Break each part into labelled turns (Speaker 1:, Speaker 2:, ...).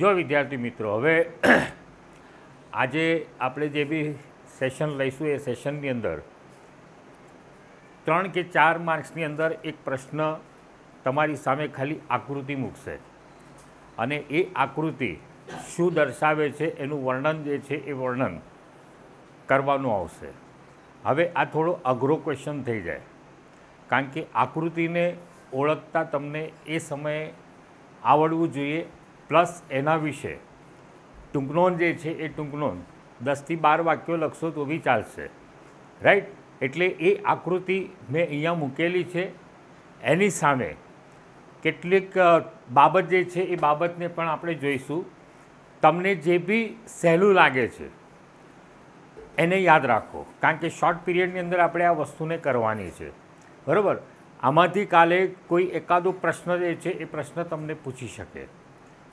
Speaker 1: જો વિદ્યાર્થી મિત્રો હવે આજે આપણે જે બી સેશન લઈશું એ સેશનની અંદર ત્રણ કે ચાર માર્ક્સની અંદર એક પ્રશ્ન તમારી સામે ખાલી આકૃતિ મૂકશે અને એ આકૃતિ શું દર્શાવે છે એનું વર્ણન જે છે એ વર્ણન કરવાનું આવશે હવે આ થોડો અઘરો ક્વેશ્ચન થઈ જાય કારણ કે આકૃતિને ઓળખતા તમને એ સમયે આવડવું જોઈએ પ્લસ એના વિશે ટૂંકનોન જે છે એ ટૂંકનોન દસથી બાર વાક્યો લખશો તો બી ચાલશે રાઈટ એટલે એ આકૃતિ મેં અહીંયા મૂકેલી છે એની સામે કેટલીક બાબત જે છે એ બાબતને પણ આપણે જોઈશું તમને જે બી સહેલું લાગે છે એને યાદ રાખો કારણ કે શોર્ટ પીરિયડની અંદર આપણે આ વસ્તુને કરવાની છે બરાબર આમાંથી કાલે કોઈ એકાદો પ્રશ્ન જે છે એ પ્રશ્ન તમને પૂછી શકે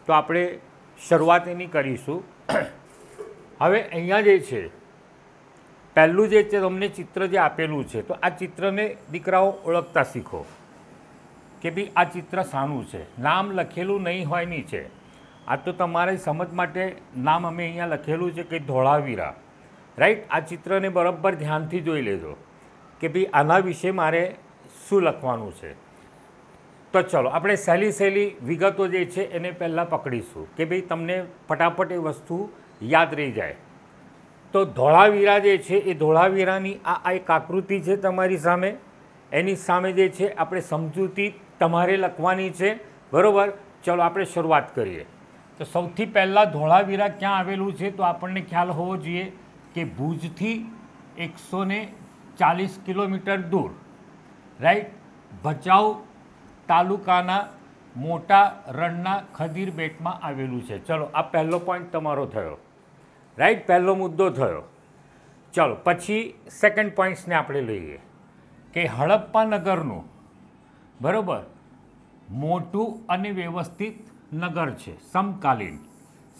Speaker 1: તો આપણે શરૂઆત એની કરીશું હવે અહીંયા જે છે પહેલું જે છે તમને ચિત્ર જે આપેલું છે તો આ ચિત્રને દીકરાઓ ઓળખતા શીખો કે ભાઈ આ ચિત્ર શાનું છે નામ લખેલું નહીં હોય નહીં છે આ તો તમારી સમજ માટે નામ અમે અહીંયા લખેલું છે કે ધોળાવીરા રાઈટ આ ચિત્રને બરાબર ધ્યાનથી જોઈ લેજો કે ભાઈ આના વિશે મારે શું લખવાનું છે તો ચલો આપણે સહેલી સહેલી વિગતો જે છે એને પહેલાં પકડીશું કે ભાઈ તમને ફટાફટ એ વસ્તુ યાદ રહી જાય તો ધોળાવીરા જે છે એ ધોળાવીરાની આ એક આકૃતિ છે તમારી સામે એની સામે જે છે આપણે સમજૂતી તમારે લખવાની છે બરાબર ચલો આપણે શરૂઆત કરીએ તો સૌથી પહેલાં ધોળાવીરા ક્યાં આવેલું છે તો આપણને ખ્યાલ હોવો જોઈએ કે ભુજથી એકસો ચાલીસ કિલોમીટર દૂર રાઈટ ભચાઉ તાલુકાના મોટા રણના ખદીર બેટમાં આવેલું છે ચલો આ પહેલો પોઈન્ટ તમારો થયો રાઈટ પહેલો મુદ્દો થયો ચલો પછી સેકન્ડ પોઈન્ટ્સને આપણે લઈએ કે હડપ્પા નગરનું બરાબર મોટું અને વ્યવસ્થિત નગર છે સમકાલીન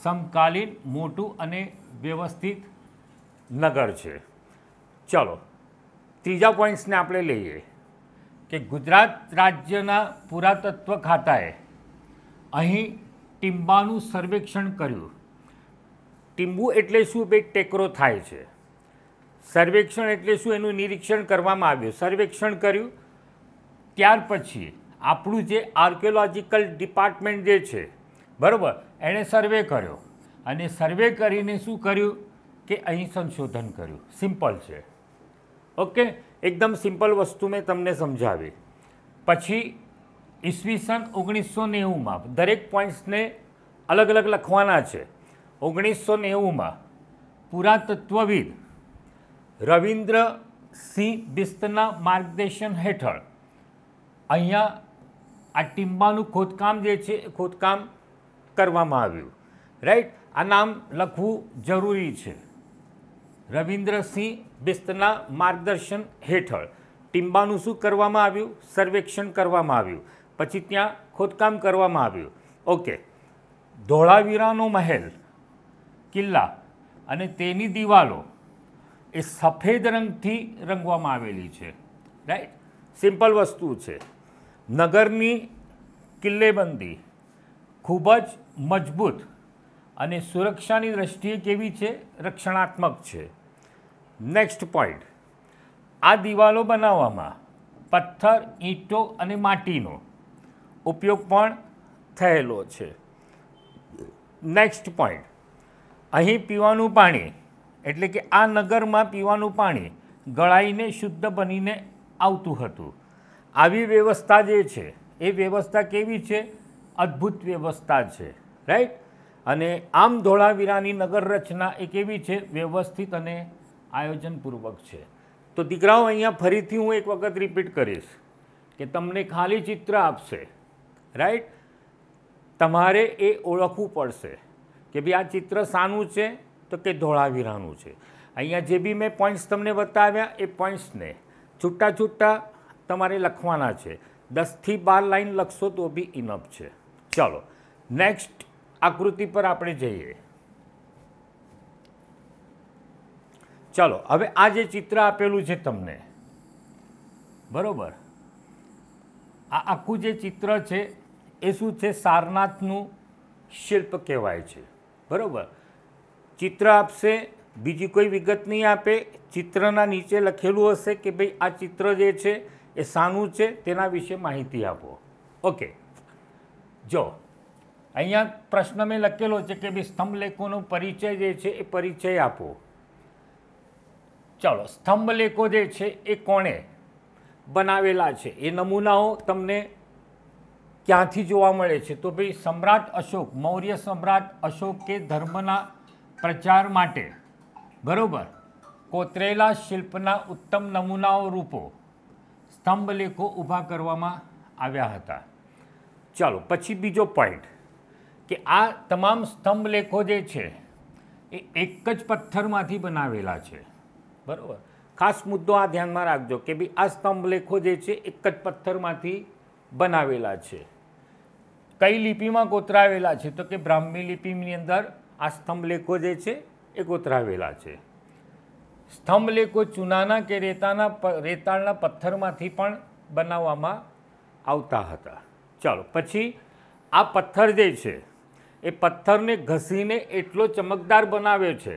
Speaker 1: સમકાલીન મોટું અને વ્યવસ્થિત નગર છે ચલો ત્રીજા પોઈન્ટ્સને આપણે લઈએ કે ગુજરાત રાજ્યના પુરાતત્વ ખાતાએ અહીં ટીંબાનું સર્વેક્ષણ કર્યું ટીંબુ એટલે શું બે ટેકરો થાય છે સર્વેક્ષણ એટલે શું એનું નિરીક્ષણ કરવામાં આવ્યું સર્વેક્ષણ કર્યું ત્યાર પછી આપણું જે આર્કિયોલોજિકલ ડિપાર્ટમેન્ટ જે છે બરાબર એણે સર્વે કર્યો અને સર્વે કરીને શું કર્યું કે અહીં સંશોધન કર્યું સિમ્પલ છે ઓકે એકદમ સિમ્પલ વસ્તુ મેં તમને સમજાવી પછી ઈસવીસન ઓગણીસો નેવુંમાં દરેક પોઈન્ટ્સને અલગ અલગ લખવાના છે ઓગણીસો નેવુંમાં પુરાતત્વવિદ રવિન્દ્ર સિંહ બિસ્તના માર્ગદર્શન હેઠળ અહીંયા આ ટીમ્બાનું ખોદકામ જે છે એ ખોદકામ કરવામાં આવ્યું રાઈટ આ નામ લખવું જરૂરી છે રવિન્દ્રસિંહ બિસ્તના માર્ગદર્શન હેઠળ ટીંબાનું શું કરવામાં આવ્યું સર્વેક્ષણ કરવામાં આવ્યું પછી ત્યાં ખોદકામ કરવામાં આવ્યું ઓકે ધોળાવીરાનો મહેલ કિલ્લા અને તેની દિવાલો એ સફેદ રંગથી રંગવામાં આવેલી છે રાઈટ સિમ્પલ વસ્તુ છે નગરની કિલ્લેબંધી ખૂબ જ મજબૂત અને સુરક્ષાની દ્રષ્ટિએ કેવી છે રક્ષણાત્મક છે નેક્સ્ટ પોઈન્ટ આ દિવાલો બનાવવામાં પથ્થર ઈંટો અને માટીનો ઉપયોગ પણ થયેલો છે નેક્સ્ટ પોઈન્ટ અહીં પીવાનું પાણી એટલે કે આ નગરમાં પીવાનું પાણી ગળાઈને શુદ્ધ બનીને આવતું હતું આવી વ્યવસ્થા જે છે એ વ્યવસ્થા કેવી છે અદ્ભુત વ્યવસ્થા છે રાઈટ અને આમ ધોળાવીરાની નગર રચના એ કેવી છે વ્યવસ્થિત અને આયોજનપૂર્વક છે તો દીકરાઓ અહીંયા ફરીથી હું એક વખત રિપીટ કરીશ કે તમને ખાલી ચિત્ર આપશે રાઈટ તમારે એ ઓળખવું પડશે કે ભાઈ આ ચિત્ર શાનું છે તો કે ધોળાવીરાનું છે અહીંયા જે બી મેં પોઈન્ટ્સ તમને બતાવ્યા એ પોઈન્ટ્સને છૂટા છૂટા તમારે લખવાના છે દસથી બાર લાઈન લખશો તો બી ઇનફ છે ચાલો નેક્સ્ટ આકૃતિ પર આપણે જઈએ ચાલો હવે આ જે ચિત્ર આપેલું છે તમને બરાબર આ આખું જે ચિત્ર છે એ શું છે સારનાથનું શિલ્પ કહેવાય છે બરાબર ચિત્ર આપશે બીજી કોઈ વિગત નહીં આપે ચિત્રના નીચે લખેલું હશે કે ભાઈ આ ચિત્ર જે છે એ સાનું છે તેના વિશે માહિતી આપો ઓકે જો અહીંયા પ્રશ્ન મેં લખેલો છે કે ભાઈ સ્તંભલેખોનો પરિચય જે છે એ પરિચય આપો ચાલો સ્તંભલેખો જે છે એ કોણે બનાવેલા છે એ નમૂનાઓ તમને ક્યાંથી જોવા મળે છે તો ભાઈ સમ્રાટ અશોક મૌર્ય સમ્રાટ અશોકે ધર્મના પ્રચાર માટે બરોબર કોતરેલા શિલ્પના ઉત્તમ નમૂનાઓ રૂપો સ્તંભલેખો ઊભા કરવામાં આવ્યા હતા ચાલો પછી બીજો પોઈન્ટ કે આ તમામ સ્તંભલેખો જે છે એ એક જ પથ્થરમાંથી બનાવેલા છે બરાબર ખાસ મુદ્દો આ ધ્યાનમાં રાખજો કે ભાઈ આ સ્તંભ લેખો જે છે એક જ પથ્થરમાંથી બનાવેલા છે કઈ લિપિમાં કોતરાવેલા છે તો કે બ્રાહ્મી લિપિની અંદર આ સ્તંભ લેખો જે છે એ કોતરાવેલા છે સ્તંભ લેખો ચૂનાના કે રેતાના રેતાળના પથ્થરમાંથી પણ બનાવવામાં આવતા હતા ચાલો પછી આ પથ્થર જે છે એ પથ્થરને ઘસીને એટલો ચમકદાર બનાવ્યો છે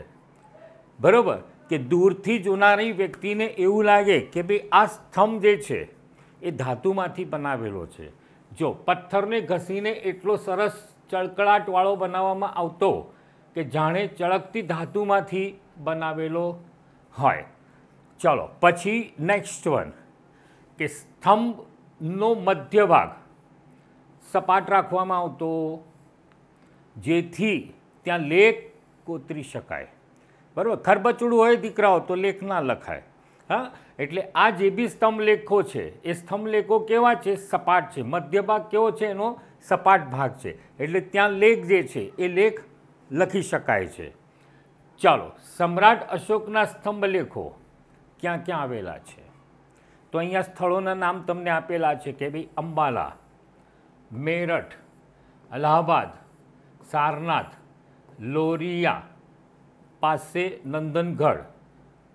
Speaker 1: બરાબર કે દૂરથી જોનારી વ્યક્તિને એવું લાગે કે ભાઈ આ સ્તંભ જે છે એ ધાતુમાંથી બનાવેલો છે જો પથ્થરને ઘસીને એટલો સરસ ચળકળાટવાળો બનાવવામાં આવતો કે જાણે ચળકતી ધાતુમાંથી બનાવેલો હોય ચલો પછી નેક્સ્ટ વન કે સ્તંભનો મધ્ય ભાગ સપાટ રાખવામાં આવતો જેથી ત્યાં લેખ કોતરી શકાય બરાબર ખરબચડું હોય દીકરાઓ તો લેખ ના લખાય હા એટલે આ જે બી સ્તંભલેખો છે એ સ્તંભલેખો કેવા છે સપાટ છે મધ્ય ભાગ કેવો છે એનો સપાટ ભાગ છે એટલે ત્યાં લેખ જે છે એ લેખ લખી શકાય છે ચાલો સમ્રાટ અશોકના સ્તંભલેખો ક્યાં ક્યાં આવેલા છે તો અહીંયા સ્થળોના નામ તમને આપેલા છે કે ભાઈ અંબાલા મેરઠ અલ્હાબાદ સારનાથ લોરિયા પાસે નંદનગઢ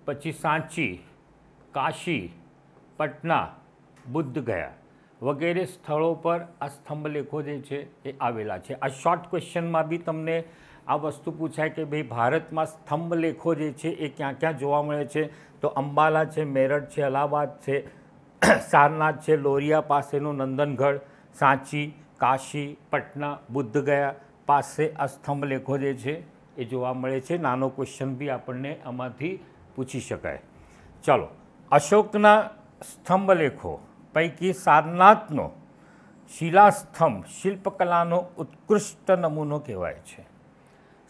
Speaker 1: પછી સાંચી કાશી પટના બુદ્ધ ગયા વગેરે સ્થળો પર આ સ્તંભલેખો જે છે એ આવેલા છે આ શોર્ટ ક્વેશ્ચનમાં બી તમને આ વસ્તુ પૂછાય કે ભાઈ ભારતમાં સ્તંભલેખો જે છે એ ક્યાં ક્યાં જોવા મળે છે તો અંબાલા છે મેરઠ છે અલ્હાબાદ છે સારનાથ છે લોરિયા પાસેનું નંદનગઢ સાંચી કાશી પટના બુદ્ધગયા પાસે આ સ્તંભલેખો જે છે એ જોવા મળે છે નાનો ક્વેશ્ચન બી આપણને આમાંથી પૂછી શકાય ચાલો અશોકના સ્તંભલેખો પૈકી સારનાથનો શિલાસ્તંભ શિલ્પકલાનો ઉત્કૃષ્ટ નમૂનો કહેવાય છે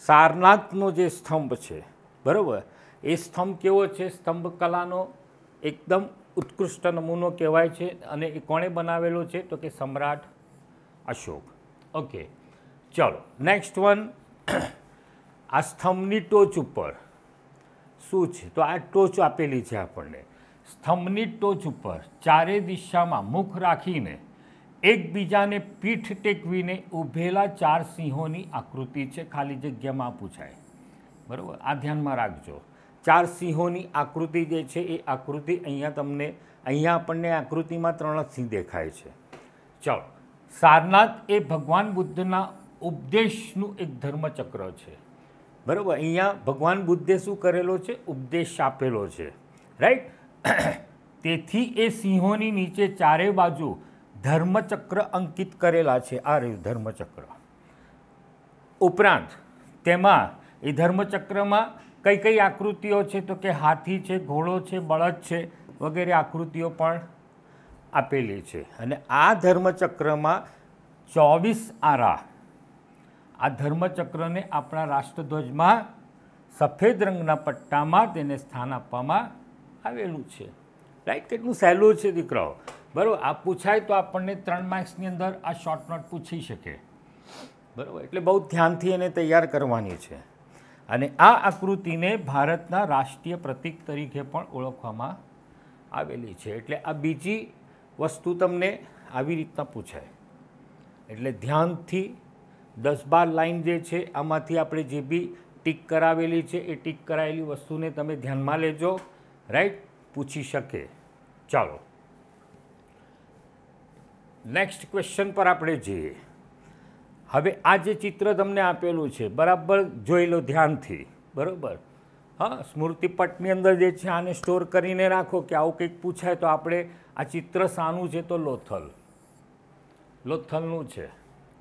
Speaker 1: સારનાથનો જે સ્તંભ છે બરાબર એ સ્તંભ કેવો છે સ્તંભ કલાનો એકદમ ઉત્કૃષ્ટ નમૂનો કહેવાય છે અને એ કોણે બનાવેલો છે તો કે સમ્રાટ અશોક ઓકે ચલો નેક્સ્ટ વન આ સ્તંભની ટોચ ઉપર શું છે તો આ ટોચ આપેલી છે આપણને સ્તંભની ટોચ ઉપર ચારે દિશામાં મુખ રાખીને એકબીજાને પીઠ ટેકવીને ઊભેલા ચાર સિંહોની આકૃતિ છે ખાલી જગ્યામાં પૂછાય બરાબર આ ધ્યાનમાં રાખજો ચાર સિંહોની આકૃતિ જે છે એ આકૃતિ અહીંયા તમને અહીંયા આપણને આકૃતિમાં ત્રણ જ સિંહ દેખાય છે ચાલો સારનાથ એ ભગવાન બુદ્ધના ઉપદેશનું એક ધર્મચક્ર છે બરાબર અહીંયા ભગવાન બુદ્ધે શું કરેલો છે ઉપદેશ આપેલો છે રાઈટ તેથી એ સિંહોની નીચે ચારે બાજુ ધર્મચક્ર અંકિત કરેલા છે આ રહ્યું ધર્મચક્ર ઉપરાંત તેમાં એ ધર્મચક્રમાં કઈ કઈ આકૃતિઓ છે તો કે હાથી છે ઘોડો છે બળદ છે વગેરે આકૃતિઓ પણ આપેલી છે અને આ ધર્મચક્રમાં ચોવીસ આરા આ ધર્મચક્રને આપણા રાષ્ટ્રધ્વજમાં સફેદ રંગના પટ્ટામાં તેને સ્થાન આપવામાં આવેલું છે રાઈટ કેટલું સહેલું છે દીકરાઓ બરાબર આ પૂછાય તો આપણને ત્રણ માર્ક્સની અંદર આ શોર્ટ નોટ પૂછી શકે બરાબર એટલે બહુ ધ્યાનથી એને તૈયાર કરવાની છે અને આ આકૃતિને ભારતના રાષ્ટ્રીય પ્રતીક તરીકે પણ ઓળખવામાં આવેલી છે એટલે આ બીજી વસ્તુ તમને આવી રીતના પૂછાય એટલે ધ્યાનથી દસ બાર લાઇન જે છે આમાંથી આપણે જે બી ટીક કરાવેલી છે એ ટીક કરાયેલી વસ્તુને તમે ધ્યાનમાં લેજો રાઈટ પૂછી શકે ચાલો નેક્સ્ટ ક્વેશ્ચન પર આપણે જઈએ હવે આ જે ચિત્ર તમને આપેલું છે બરાબર જોઈ લો ધ્યાનથી બરાબર હા સ્મૃતિપટની અંદર જે છે આને સ્ટોર કરીને રાખો કે આવું કંઈક પૂછાય તો આપણે આ ચિત્ર સાનું છે તો લોથલ લોથલનું છે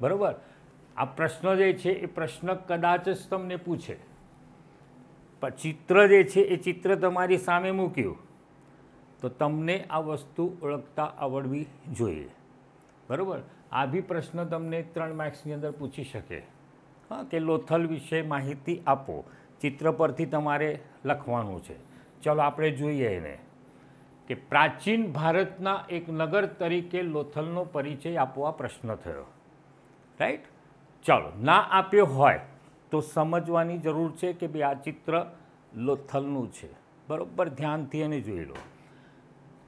Speaker 1: બરાબર આ પ્રશ્ન જે છે એ પ્રશ્ન કદાચ જ તમને પૂછે પણ ચિત્ર જે છે એ ચિત્ર તમારી સામે મૂક્યું તો તમને આ વસ્તુ ઓળખતા આવડવી જોઈએ બરાબર આ બી પ્રશ્ન તમને ત્રણ માર્ક્સની અંદર પૂછી શકે હા કે લોથલ વિશે માહિતી આપો ચિત્ર પરથી તમારે લખવાનું છે ચલો આપણે જોઈએ એને કે પ્રાચીન ભારતના એક નગર તરીકે લોથલનો પરિચય આપવા પ્રશ્ન થયો રાઈટ ચાલો ના આપ્યો હોય તો સમજવાની જરૂર છે કે ભાઈ આ ચિત્ર લોથલનું છે બરાબર ધ્યાનથી એને જોઈ લો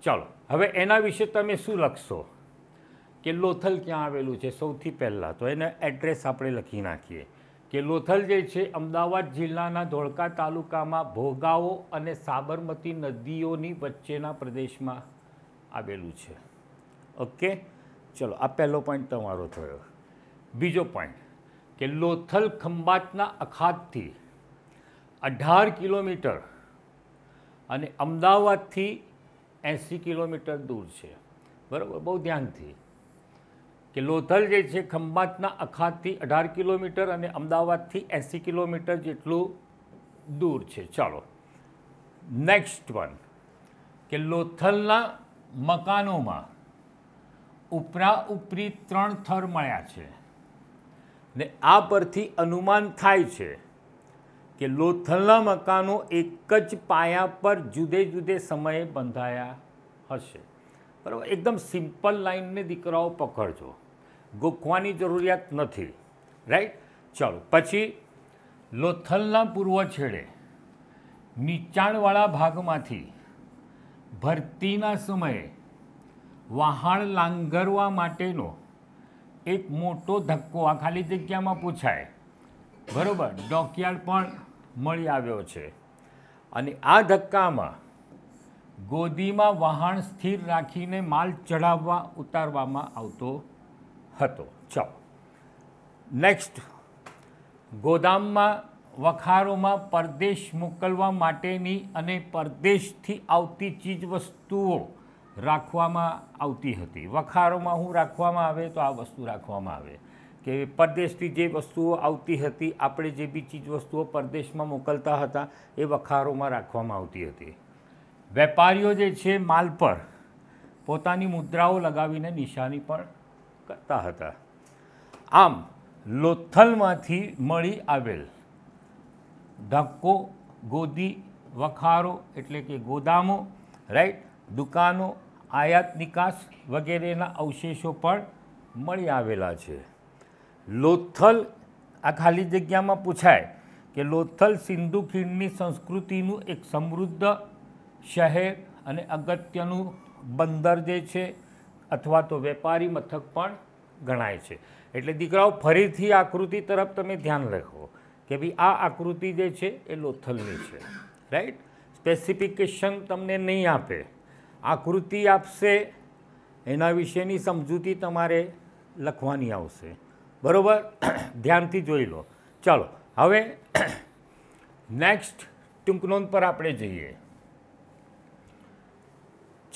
Speaker 1: ચાલો હવે એના વિશે તમે શું લખશો કે લોથલ ક્યાં આવેલું છે સૌથી પહેલાં તો એને એડ્રેસ આપણે લખી નાખીએ કે લોથલ જે છે અમદાવાદ જિલ્લાના ધોળકા તાલુકામાં ભોગાવો અને સાબરમતી નદીઓની વચ્ચેના પ્રદેશમાં આવેલું છે ઓકે ચલો આ પહેલો પોઈન્ટ તમારો થયો બીજો પોઈન્ટ કે લોથલ ખંભાતના અખાતથી અઢાર કિલોમીટર અને અમદાવાદથી એંસી કિલોમીટર દૂર છે બરાબર બહુ ધ્યાનથી કે લોથલ જે છે ખંભાતના અખાતથી અઢાર કિલોમીટર અને અમદાવાદથી એંસી કિલોમીટર જેટલું દૂર છે ચાલો નેક્સ્ટ વન કે લોથલના મકાનોમાં ઉપરા ઉપરી ત્રણ થર મળ્યા છે ને આ પરથી અનુમાન થાય છે કે લોથલના મકાનો એક જ પાયા પર જુદે જુદે સમયે બંધાયા હશે બરાબર એકદમ સિમ્પલ લાઈનને દીકરાઓ પકડજો ગોખવાની જરૂરિયાત નથી રાઈટ ચાલો પછી લોથલના પૂર્વ છેડે નીચાણવાળા ભાગમાંથી ભરતીના સમયે વહાણ લાંગરવા માટેનો એક મોટો ધક્કો આ ખાલી જગ્યામાં પૂછાય બરાબર ડોકયાર્ડ પણ મળી આવ્યો છે અને આ ધક્કામાં ગોદીમાં વહાણ સ્થિર રાખીને માલ ચઢાવવા ઉતારવામાં આવતો હતો ચાલો નેક્સ્ટ ગોદામમાં વખારોમાં પરદેશ મોકલવા માટેની અને પરદેશથી આવતી ચીજ વસ્તુઓ રાખવામાં આવતી હતી વખારોમાં હું રાખવામાં આવે તો આ વસ્તુ રાખવામાં આવે કે પરદેશથી જે વસ્તુઓ આવતી હતી આપણે જે બી ચીજ વસ્તુઓ પરદેશમાં મોકલતા હતા એ વખારોમાં રાખવામાં આવતી હતી વેપારીઓ જે છે માલ પર પોતાની મુદ્રાઓ લગાવીને નિશાની પણ કરતા હતા આમ લોથલમાંથી મળી આવેલ ધક્કો ગોદી વખારો એટલે કે ગોદામો રાઈટ દુકાનો આયાત નિકાસ વગેરેના અવશેષો પણ મળી આવેલા છે લોથલ આ ખાલી જગ્યામાં પૂછાય કે લોથલ સિંધુ ખીણની સંસ્કૃતિનું એક સમૃદ્ધ શહેર અને અગત્યનું બંદર જે છે અથવા તો વેપારી મથક પણ ગણાય છે એટલે દીકરાઓ ફરીથી આકૃતિ તરફ તમે ધ્યાન રાખો કે ભાઈ આ આકૃતિ જે છે એ લોથલની છે રાઈટ સ્પેસિફિકેશન તમને નહીં આપે આકૃતિ આપશે એના વિશેની સમજૂતી તમારે લખવાની આવશે બરાબર ધ્યાનથી જોઈ લો ચાલો હવે નેક્સ્ટ ટૂંક પર આપણે જઈએ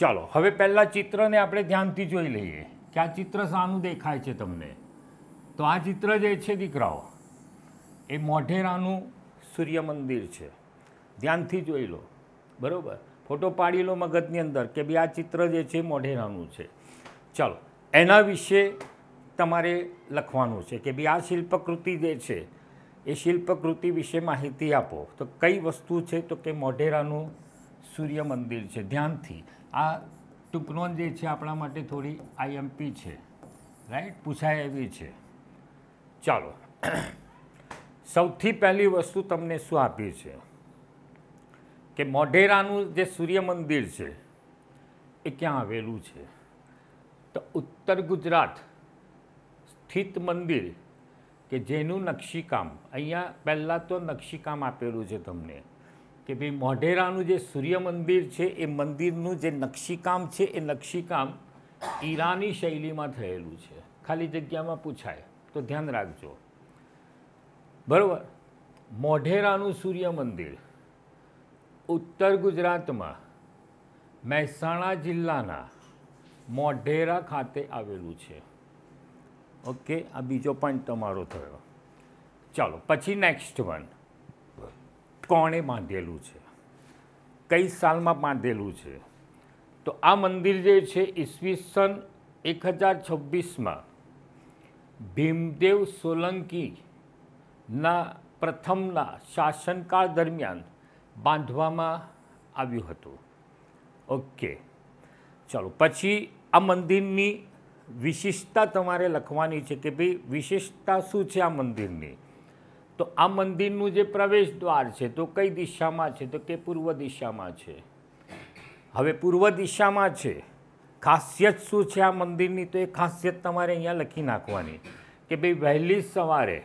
Speaker 1: ચાલો હવે પહેલાં ચિત્રને આપણે ધ્યાનથી જોઈ લઈએ કે આ ચિત્ર શાનું દેખાય છે તમને તો આ ચિત્ર જે છે દીકરાઓ એ મોઢેરાનું સૂર્ય મંદિર છે ધ્યાનથી જોઈ લો બરાબર ફોટો પાડી લો મગજની અંદર કે ભાઈ આ ચિત્ર જે છે મોઢેરાનું છે ચાલો એના વિશે તમારે લખવાનું છે કે ભાઈ આ શિલ્પકૃતિ જે છે એ શિલ્પકૃતિ વિશે માહિતી આપો તો કઈ વસ્તુ છે તો કે મોઢેરાનું સૂર્ય મંદિર છે ધ્યાનથી આ ટૂંકનો જે છે આપણા માટે થોડી આઈએમપી છે રાઈટ પૂછાય એવી છે ચાલો સૌથી પહેલી વસ્તુ તમને શું આપી છે કે મોઢેરાનું જે સૂર્ય મંદિર છે એ ક્યાં આવેલું છે તો ઉત્તર ગુજરાત સ્થિત મંદિર કે જેનું નકશીકામ અહીંયા પહેલાં તો નકશીકામ આપેલું છે તમને કે ભાઈ મોઢેરાનું જે સૂર્ય મંદિર છે એ મંદિરનું જે નકશીકામ છે એ નકશીકામ ઈરાની શૈલીમાં થયેલું છે ખાલી જગ્યામાં પૂછાય તો ધ્યાન રાખજો બરાબર મોઢેરાનું સૂર્ય મંદિર ઉત્તર ગુજરાતમાં મહેસાણા જિલ્લાના મોઢેરા ખાતે આવેલું છે ઓકે આ બીજો પોઈન્ટ તમારો થયો ચાલો પછી નેક્સ્ટ વન કોણે બાંધેલું છે કઈ સાલમાં બાંધેલું છે તો આ મંદિર જે છે ઈસવીસન એક હજાર છવ્વીસમાં ભીમદેવ સોલંકીના પ્રથમના શાસનકાળ દરમિયાન બાંધવામાં આવ્યું હતું ઓકે ચાલો પછી આ મંદિરની વિશિષ્ટતા તમારે લખવાની છે કે ભાઈ વિશિષ્ટતા શું છે આ મંદિરની તો આ મંદિરનું જે પ્રવેશ દ્વાર છે તો કઈ દિશામાં છે તો કે પૂર્વ દિશામાં છે હવે પૂર્વ દિશામાં છે ખાસિયત શું છે આ મંદિરની તો એ ખાસિયત તમારે અહીંયા લખી નાખવાની કે ભાઈ વહેલી સવારે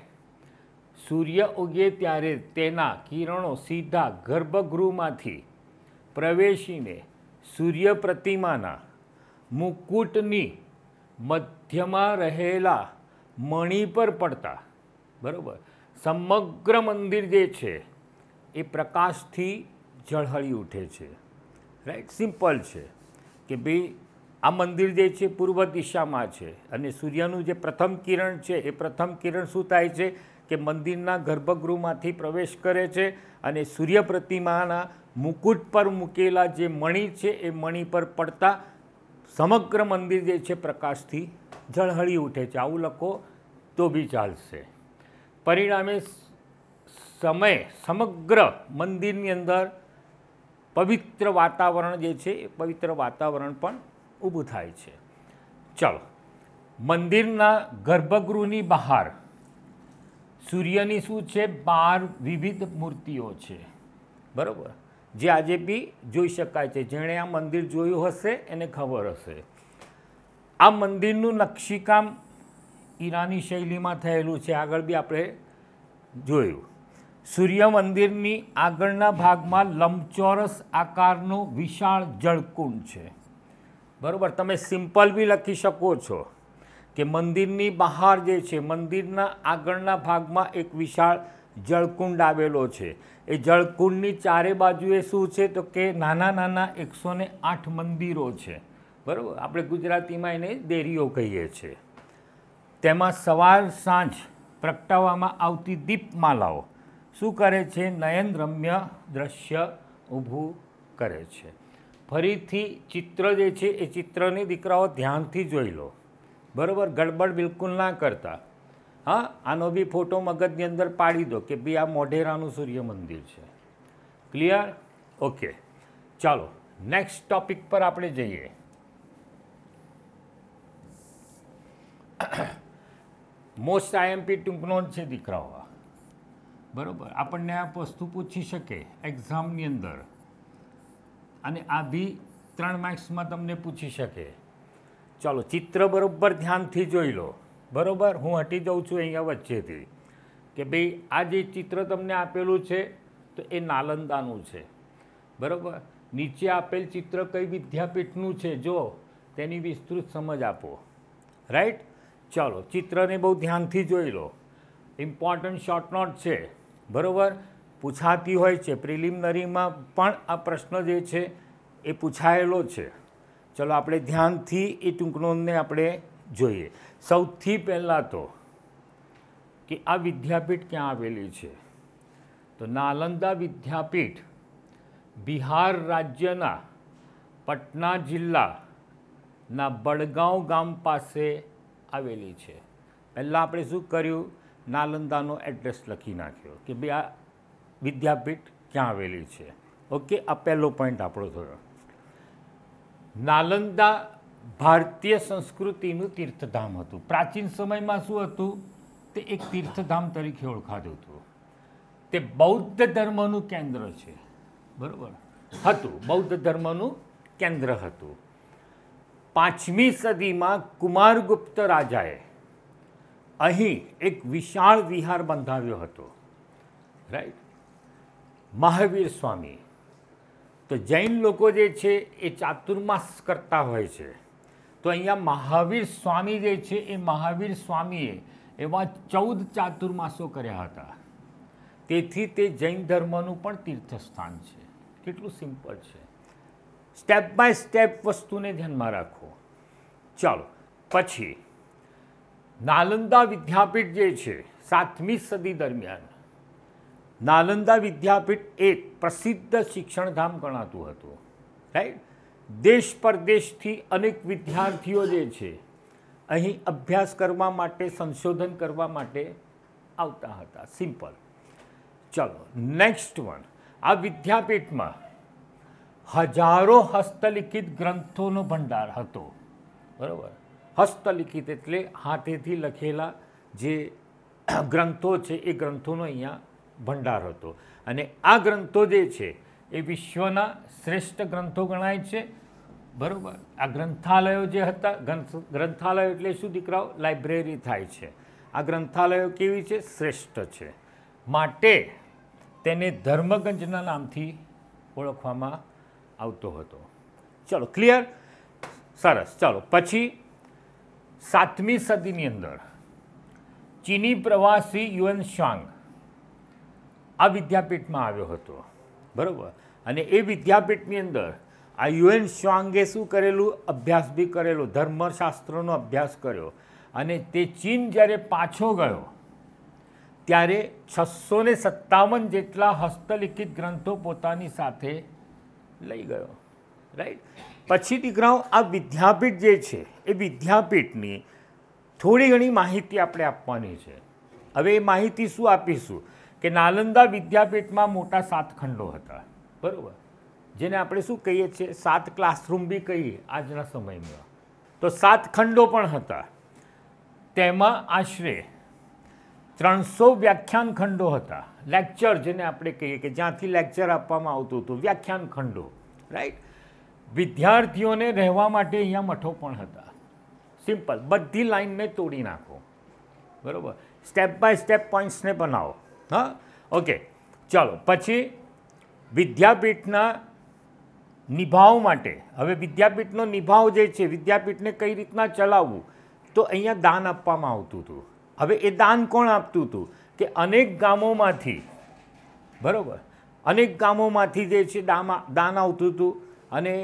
Speaker 1: સૂર્ય ઉગે ત્યારે તેના કિરણો સીધા ગર્ભગૃહમાંથી પ્રવેશીને સૂર્ય પ્રતિમાના મુકુટની મધ્યમાં રહેલા મણિ પર પડતા બરાબર સમગ્ર મંદિર જે છે એ પ્રકાશથી ઝળહળી ઉઠે છે રાઈટ સિમ્પલ છે કે ભાઈ આ મંદિર જે છે પૂર્વ દિશામાં છે અને સૂર્યનું જે પ્રથમ કિરણ છે એ પ્રથમ કિરણ શું થાય છે કે મંદિરના ગર્ભગૃહમાંથી પ્રવેશ કરે છે અને સૂર્ય પ્રતિમાના મુકુટ પર મૂકેલા જે મણી છે એ મણી પર પડતા સમગ્ર મંદિર જે છે પ્રકાશથી ઝળહળી ઉઠે છે આવું લખો તો બી ચાલશે પરિણામે સમય સમગ્ર મંદિરની અંદર પવિત્ર વાતાવરણ જે છે એ પવિત્ર વાતાવરણ પણ ઊભું થાય છે ચલો મંદિરના ગર્ભગૃહની બહાર સૂર્યની શું છે બાર વિવિધ મૂર્તિઓ છે બરાબર જે આજે બી જોઈ શકાય છે જેણે આ મંદિર જોયું હશે એને ખબર હશે આ મંદિરનું નકશીકામ ઈરાની શૈલીમાં થયેલું છે આગળ બી આપણે જોયું સૂર્ય મંદિરની આગળના ભાગમાં લંબચોરસ આકારનું વિશાળ જળકુંડ છે બરાબર તમે સિમ્પલ બી લખી શકો છો કે મંદિરની બહાર જે છે મંદિરના આગળના ભાગમાં એક વિશાળ જળકુંડ આવેલો છે એ જળકુંડની ચારે બાજુએ શું છે તો કે નાના નાના એકસો આઠ મંદિરો છે બરાબર આપણે ગુજરાતીમાં એને દેરીઓ કહીએ છીએ તેમાં સવાર સાંજ પ્રગટાવવામાં આવતી દીપમાલાઓ શું કરે છે નયન રમ્ય દ્રશ્ય ઊભું કરે છે ફરીથી ચિત્ર જે છે એ ચિત્રની દીકરાઓ ધ્યાનથી જોઈ લો બરાબર ગડબડ બિલકુલ ના કરતા હા આનો બી ફોટો મગજની અંદર પાડી દો કે ભાઈ આ મોઢેરાનું સૂર્ય મંદિર છે ક્લિયર ઓકે ચાલો નેક્સ્ટ ટોપિક પર આપણે જઈએ મોસ્ટ આઈએમપી ટૂંક નોંધ છે દીકરાઓ બરાબર આપણને આ વસ્તુ પૂછી શકે એક્ઝામની અંદર અને આ બી ત્રણ માર્ક્સમાં તમને પૂછી શકે ચાલો ચિત્ર બરાબર ધ્યાનથી જોઈ લો બરાબર હું હટી જાઉં છું અહીંયા વચ્ચેથી કે ભાઈ આ જે ચિત્ર તમને આપેલું છે તો એ નાલંદાનું છે બરાબર નીચે આપેલ ચિત્ર કઈ વિદ્યાપીઠનું છે જો તેની વિસ્તૃત સમજ આપો રાઈટ ચાલો ચિત્રને બહુ ધ્યાનથી જોઈ લો ઇમ્પોર્ટન્ટ શોર્ટ નોટ છે બરાબર પૂછાતી હોય છે પ્રિલિમિનરીમાં પણ આ પ્રશ્ન જે છે એ પૂછાયેલો છે ચલો આપણે ધ્યાનથી એ ટૂંકણોને આપણે જોઈએ સૌથી પહેલાં તો કે આ વિદ્યાપીઠ ક્યાં આવેલી છે તો નાલંદા વિદ્યાપીઠ બિહાર રાજ્યના પટના જિલ્લાના બડગાંવ ગામ પાસે આવેલી છે પહેલાં આપણે શું કર્યું નાલંદાનો એડ્રેસ લખી નાખ્યો કે ભાઈ આ વિદ્યાપીઠ ક્યાં આવેલી છે ઓકે આ પહેલો પોઈન્ટ આપણો થયો નાલંદા ભારતીય સંસ્કૃતિનું તીર્થધામ હતું પ્રાચીન સમયમાં શું હતું તે એક તીર્થધામ તરીકે ઓળખાતું હતું તે બૌદ્ધ ધર્મનું કેન્દ્ર છે બરાબર હતું બૌદ્ધ ધર્મનું કેન્દ્ર હતું પાંચમી સદીમાં કુમારગુપ્ત રાજાએ અહીં એક વિશાળ વિહાર બંધાવ્યો હતો રાઈટ મહાવીર સ્વામી તો જૈન લોકો જે છે એ ચાતુર્માસ કરતા હોય છે તો અહીંયા મહાવીર સ્વામી જે છે એ મહાવીર સ્વામીએ એવા ચૌદ ચાતુર્માસો કર્યા હતા તેથી તે જૈન ધર્મનું પણ તીર્થસ્થાન છે કેટલું સિમ્પલ છે સ્ટેપ બાય સ્ટેપ વસ્તુને ધ્યાનમાં રાખો ચાલો પછી નાલંદા વિદ્યાપીઠ જે છે સાતમી સદી દરમિયાન નાલંદા વિદ્યાપીઠ એક પ્રસિદ્ધ શિક્ષણધામ ગણાતું હતું રાઈટ દેશ પરદેશથી અનેક વિદ્યાર્થીઓ જે છે અહીં અભ્યાસ કરવા માટે સંશોધન કરવા માટે આવતા હતા સિમ્પલ ચલો નેક્સ્ટ વન આ વિદ્યાપીઠમાં હજારો હસ્તલિખિત ગ્રંથોનો ભંડાર હતો બરાબર હસ્તલિખિત એટલે હાથેથી લખેલા જે ગ્રંથો છે એ ગ્રંથોનો અહીંયા ભંડાર હતો અને આ ગ્રંથો જે છે એ વિશ્વના શ્રેષ્ઠ ગ્રંથો ગણાય છે બરાબર આ ગ્રંથાલયો જે હતા ગ્રંથાલયો એટલે શું દીકરાઓ લાઇબ્રેરી થાય છે આ ગ્રંથાલયો કેવી છે શ્રેષ્ઠ છે માટે તેને ધર્મગંજના નામથી ઓળખવામાં આવતો હતો ચલો ક્લિયર સરસ ચાલો પછી સાતમી સદીની અંદર ચીની પ્રવાસી યુએન શ્વાંગ આ વિદ્યાપીઠમાં આવ્યો હતો બરાબર અને એ વિદ્યાપીઠની અંદર આ યુએન શ્વાંગે શું કરેલું અભ્યાસ બી કરેલો ધર્મશાસ્ત્રનો અભ્યાસ કર્યો અને તે ચીન જ્યારે પાછો ગયો ત્યારે છસો ને સત્તાવન જેટલા હસ્તલિખિત ગ્રંથો પોતાની સાથે લઈ ગયો રાઈટ પછી દીકરાઓ આ વિદ્યાપીઠ જે છે એ વિદ્યાપીઠની થોડી ઘણી માહિતી આપણે આપવાની છે હવે એ માહિતી શું આપીશું કે નાલંદા વિદ્યાપીઠમાં મોટા સાત ખંડો હતા બરાબર જેને આપણે શું કહીએ છીએ સાત ક્લાસરૂમ બી કહીએ આજના સમયમાં તો સાત ખંડો પણ હતા તેમાં આશરે ત્રણસો વ્યાખ્યાન ખંડો હતા લેક્ચર જેને આપણે કહીએ કે જ્યાંથી લેક્ચર આપવામાં આવતું હતું વ્યાખ્યાન ખંડો રાઈટ વિદ્યાર્થીઓને રહેવા માટે અહીંયા મઠો પણ હતા સિમ્પલ બધી લાઈનને તોડી નાખો બરાબર સ્ટેપ બાય સ્ટેપ પોઈન્ટ્સને બનાવો હા ઓકે ચાલો પછી વિદ્યાપીઠના નિભાવ માટે હવે વિદ્યાપીઠનો નિભાવ જે છે વિદ્યાપીઠને કઈ રીતના ચલાવવું તો અહીંયા દાન આપવામાં આવતું હતું હવે એ દાન કોણ આપતું હતું કે અનેક ગામોમાંથી બરાબર અનેક ગામોમાંથી જે છે દાન આવતું હતું અને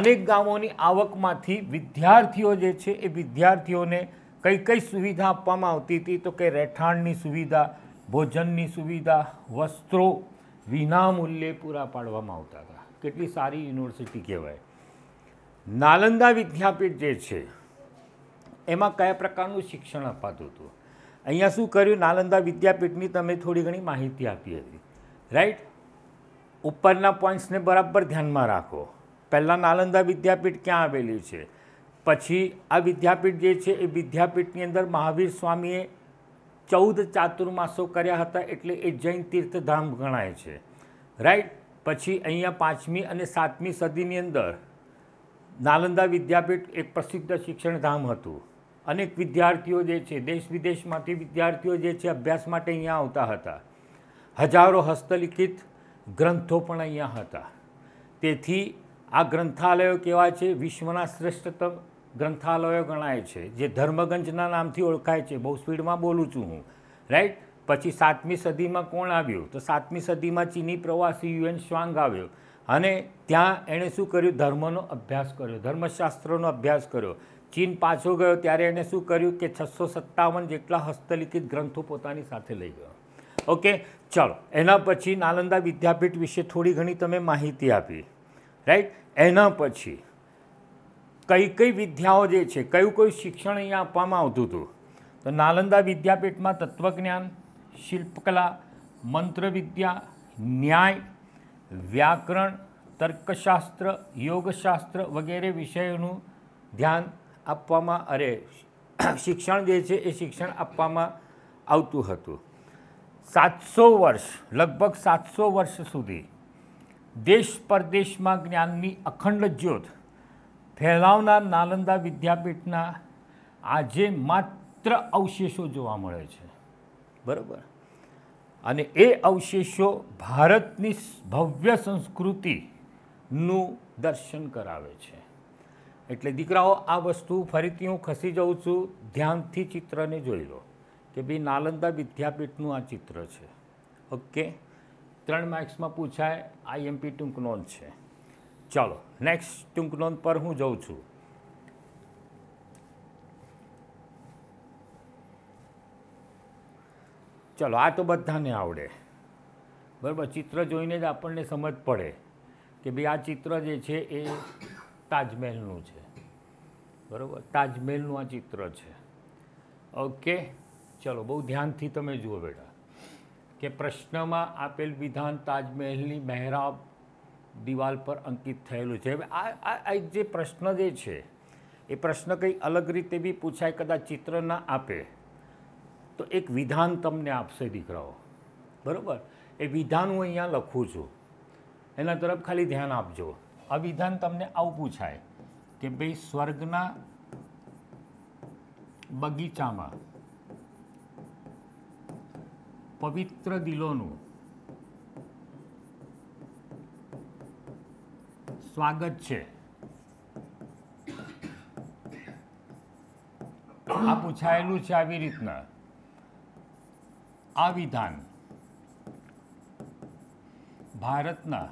Speaker 1: અનેક ગામોની આવકમાંથી વિદ્યાર્થીઓ જે છે એ વિદ્યાર્થીઓને કઈ કઈ સુવિધા આપવામાં આવતી હતી તો કે રહેઠાણની સુવિધા ભોજનની સુવિધા વસ્ત્રો વિનામૂલ્યે પૂરા પાડવામાં આવતા હતા કેટલી સારી યુનિવર્સિટી કહેવાય નાલંદા વિદ્યાપીઠ જે છે એમાં કયા પ્રકારનું શિક્ષણ અપાતું હતું અહીંયા શું કર્યું નાલંદા વિદ્યાપીઠની તમે થોડી ઘણી માહિતી આપી હતી રાઈટ ઉપરના પોઈન્ટ્સને બરાબર ધ્યાનમાં રાખો પહેલાં નાલંદા વિદ્યાપીઠ ક્યાં આવેલી છે પછી આ વિદ્યાપીઠ જે છે એ વિદ્યાપીઠની અંદર મહાવીર સ્વામીએ ચૌદ ચાતુર્માસો કર્યા હતા એટલે એ જૈન તીર્થધામ ગણાય છે રાઈટ પછી અહીંયા પાંચમી અને સાતમી સદીની અંદર નાલંદા વિદ્યાપીઠ એક પ્રસિદ્ધ શિક્ષણધામ હતું અનેક વિદ્યાર્થીઓ જે છે દેશ વિદેશમાંથી વિદ્યાર્થીઓ જે છે અભ્યાસ માટે અહીંયા આવતા હતા હજારો હસ્તલિખિત ગ્રંથો પણ અહીંયા હતા તેથી આ ગ્રંથાલયો કેવા છે વિશ્વના શ્રેષ્ઠતમ ગ્રંથાલયો ગણાય છે જે ધર્મગંજના નામથી ઓળખાય છે બહુ સ્પીડમાં બોલું છું હું રાઈટ પછી સાતમી સદીમાં કોણ આવ્યું તો સાતમી સદીમાં ચીની પ્રવાસી યુએન શ્વાંગ આવ્યો અને ત્યાં એણે શું કર્યું ધર્મનો અભ્યાસ કર્યો ધર્મશાસ્ત્રનો અભ્યાસ કર્યો ચીન પાછો ગયો ત્યારે એણે શું કર્યું કે છસો સત્તાવન જેટલા હસ્તલિખિત ગ્રંથો પોતાની સાથે લઈ ગયો ઓકે ચલો એના પછી નાલંદા વિદ્યાપીઠ વિશે થોડી ઘણી તમે માહિતી આપી રાઈટ એના પછી કઈ કઈ વિદ્યાઓ જે છે કયું કયું શિક્ષણ અહીંયા આપવામાં આવતું હતું તો નાલંદા વિદ્યાપીઠમાં તત્વજ્ઞાન શિલ્પકલા મંત્રવિદ્યા ન્યાય વ્યાકરણ તર્કશાસ્ત્ર યોગશાસ્ત્ર વગેરે વિષયોનું ધ્યાન આપવામાં અરે શિક્ષણ જે છે એ શિક્ષણ આપવામાં આવતું હતું સાતસો વર્ષ લગભગ સાતસો વર્ષ સુધી દેશ પરદેશમાં જ્ઞાનની અખંડ જ્યોત ફેલાવનાર નાલંદા વિદ્યાપીઠના આજે માત્ર અવશેષો જોવા મળે છે બરાબર અને એ અવશેષો ભારતની ભવ્ય સંસ્કૃતિનું દર્શન કરાવે છે એટલે દીકરાઓ આ વસ્તુ ફરીથી હું ખસી જાઉં છું ધ્યાનથી ચિત્રને જોઈ લો કે ભાઈ નાલંદા વિદ્યાપીઠનું આ ચિત્ર છે ઓકે ત્રણ માર્ક્સમાં પૂછાય આઈએમપી ટૂંક નોંધ છે ચાલો નેક્સ્ટ ટૂંક નોંધ પર હું જઉં છું ચલો આ તો બધાને આવડે બરાબર ચિત્ર જોઈને જ આપણને સમજ પડે કે ભાઈ આ ચિત્ર જે છે એ તાજમહેલનું છે બરાબર તાજમહેલનું આ ચિત્ર છે ઓકે ચલો બહુ ધ્યાનથી તમે જુઓ બેટા કે પ્રશ્નમાં આપેલ વિધાન તાજમહેલની મહેરાબ દિવાલ પર અંકિત થયેલું છે આ આ જે પ્રશ્ન જે છે એ પ્રશ્ન કંઈ અલગ રીતે બી પૂછાય કદાચ ચિત્ર ના આપે તો એક વિધાન તમને આપશે દીકરાઓ બરાબર એ વિધાન હું અહીંયા લખું છું એના તરફ ખાલી ધ્યાન આપજો આ વિધાન તમને આવું પૂછાય કે ભાઈ સ્વર્ગના બગીચામાં પવિત્ર દિલોનું સ્વાગત છે આ પૂછાયેલું છે આવી રીતના આ વિધાન ભારતના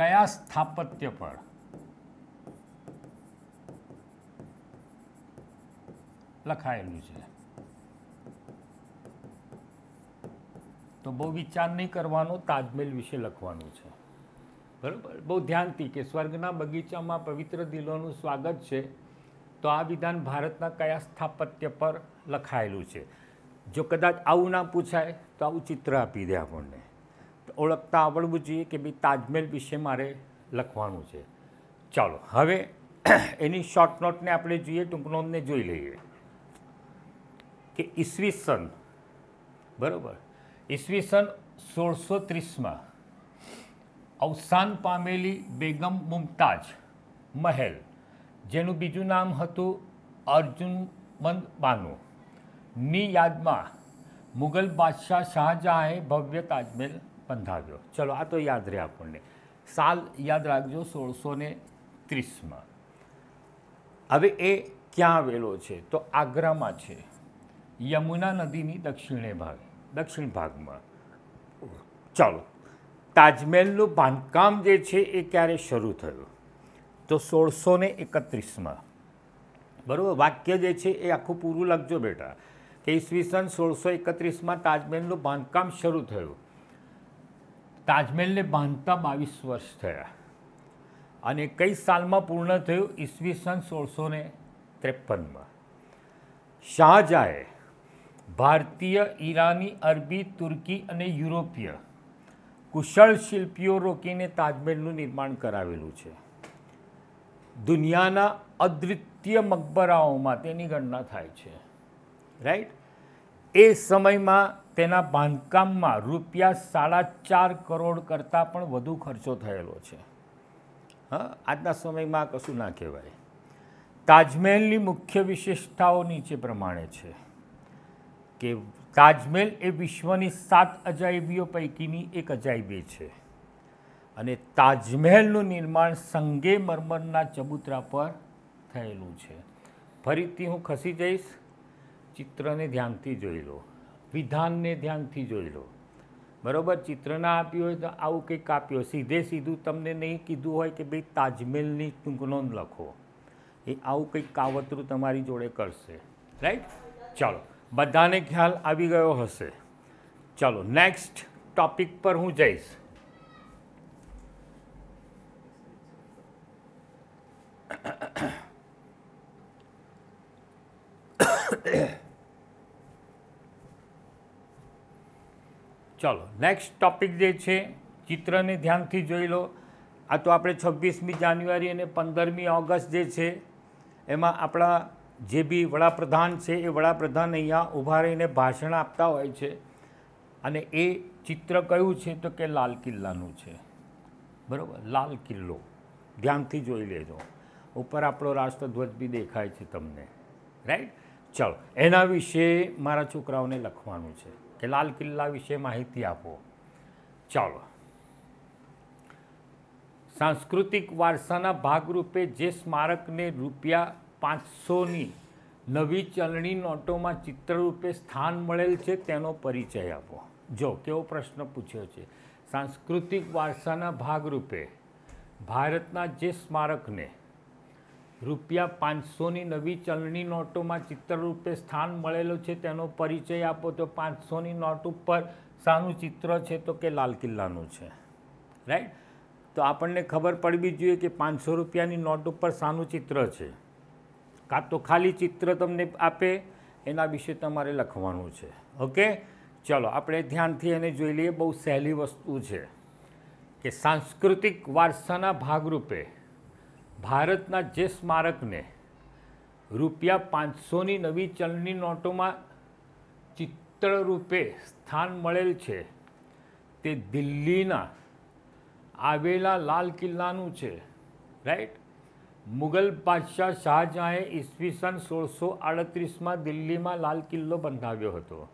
Speaker 1: કયા સ્થાપત્ય પર લખાયેલું છે તો બહુ વિચાર નહીં કરવાનો તાજમહેલ વિશે લખવાનું છે બરાબર બહુ ધ્યાનથી કે સ્વર્ગના બગીચામાં પવિત્ર દિલોનું સ્વાગત છે તો આ વિધાન ભારતના કયા સ્થાપત્ય પર લખાયેલું છે જો કદાચ આવું ના પૂછાય તો આવું ચિત્ર આપી દે આપણને ઓળખતા આવડવું જોઈએ કે ભાઈ તાજમહેલ વિશે મારે લખવાનું છે ચાલો હવે એની શોર્ટ નોટને આપણે જોઈએ ટૂંક નોંધને જોઈ લઈએ કે ઈસવીસન બરાબર ઈસવીસન સોળસો ત્રીસમાં અવસાન પામેલી બેગમ મુમતાજ મહેલ જેનું બીજું નામ હતું અર્જુનબંદ બાનુ ની યાદમાં મુગલ બાદશાહ શાહજહાંએ ભવ્ય તાજમહેલ બંધાવ્યો ચલો આ તો યાદ રહે આપણને સાલ યાદ રાખજો સોળસો ને ત્રીસમાં હવે એ ક્યાં આવેલો છે તો આગ્રામાં છે યમુના નદીની દક્ષિણે ભાગ દક્ષિણ ભાગમાં ચાલો તાજમહેલનું બાંધકામ જે છે એ ક્યારે શરૂ થયું તો સોળસો ને એકત્રીસમાં બરાબર વાક્ય જે છે એ આખું પૂરું લખજો બેટા કે ઈસવીસન સોળસો એકત્રીસમાં તાજમહેલનું બાંધકામ શરૂ થયું તાજમહેલને બાંધતા બાવીસ વર્ષ થયા અને કઈ સાલમાં પૂર્ણ થયું ઈસવીસન સોળસો ને ત્રેપનમાં શાહજહાએ ભારતીય ઈરાની અરબી તુર્કી અને યુરોપીય કુશળ શિલ્પીઓ રોકીને તાજમહેલનું નિર્માણ કરાવેલું છે દુનિયાના અદ્વિતીય મકબરાઓમાં તેની ગણના થાય છે રાઈટ એ સમયમાં તેના બાંધકામમાં રૂપિયા સાડા ચાર કરોડ કરતાં પણ વધુ ખર્ચો થયેલો છે હા આજના સમયમાં કશું ના કહેવાય તાજમહેલની મુખ્ય વિશેષતાઓ નીચે પ્રમાણે છે કે તાજમહેલ એ વિશ્વની સાત અજાયબીઓ પૈકીની એક અજાયબી છે અને તાજમહેલનું નિર્માણ સંગે મરમરના ચબૂતરા પર થયેલું છે ફરીથી હું ખસી જઈશ ચિત્રને ધ્યાનથી જોઈ લો વિધાનને ધ્યાનથી જોઈ લો બરાબર ચિત્ર ના આપ્યું હોય તો આવું કંઈક આપ્યું સીધે સીધું તમને નહીં કીધું હોય કે ભાઈ તાજમહેલની ટૂંક નોંધ લખો એ આવું કંઈક કાવતરું તમારી જોડે કરશે રાઈટ ચાલો બધાને ખ્યાલ આવી ગયો હશે ચાલો નેક્સ્ટ ટોપિક પર હું જઈશ ચાલો નેક્સ્ટ ટોપિક જે છે ચિત્રને ધ્યાનથી જોઈ લો આ તો આપણે છવ્વીસમી જાન્યુઆરી અને પંદરમી ઓગસ્ટ જે છે એમાં આપણા જે બી વડાપ્રધાન છે એ વડાપ્રધાન અહીંયા ઊભા રહીને ભાષણ આપતા હોય છે અને એ ચિત્ર કયું છે તો કે લાલ કિલ્લાનું છે બરાબર લાલ કિલ્લો ધ્યાનથી જોઈ લેજો ઉપર આપણો રાષ્ટ્રધ્વજ બી દેખાય છે તમને રાઈટ ચાલો એના વિશે મારા છોકરાઓને લખવાનું છે કે લાલ કિલ્લા વિશે માહિતી આપો ચાલો સાંસ્કૃતિક વારસાના ભાગરૂપે જે સ્મારકને રૂપિયા પાંચસોની નવી ચલણી નોટોમાં ચિત્રરૂપે સ્થાન મળેલ છે તેનો પરિચય આપો જો કેવો પ્રશ્ન પૂછ્યો છે સાંસ્કૃતિક વારસાના ભાગરૂપે ભારતના જે સ્મારકને રૂપિયા પાંચસોની નવી ચલણી નોટોમાં ચિત્રરૂપે સ્થાન મળેલો છે તેનો પરિચય આપો તો પાંચસોની નોટ ઉપર શાનું ચિત્ર છે તો કે લાલ કિલ્લાનું છે રાઈટ તો આપણને ખબર પડવી જોઈએ કે પાંચસો રૂપિયાની નોટ ઉપર શાનું ચિત્ર છે કાં તો ખાલી ચિત્ર તમને આપે એના વિશે તમારે લખવાનું છે ઓકે ચલો આપણે ધ્યાનથી એને જોઈ લઈએ બહુ સહેલી વસ્તુ છે કે સાંસ્કૃતિક વારસાના ભાગરૂપે ભારતના જે સ્મારકને રૂપિયા પાંચસોની નવી ચલણી નોટોમાં ચિત્ર સ્થાન મળેલ છે તે દિલ્હીના આવેલા લાલ કિલ્લાનું છે રાઈટ મુગલ બાદશાહ શાહજહાંએ ઈસવીસન સોળસો આડત્રીસમાં દિલ્હીમાં લાલ કિલ્લો બંધાવ્યો હતો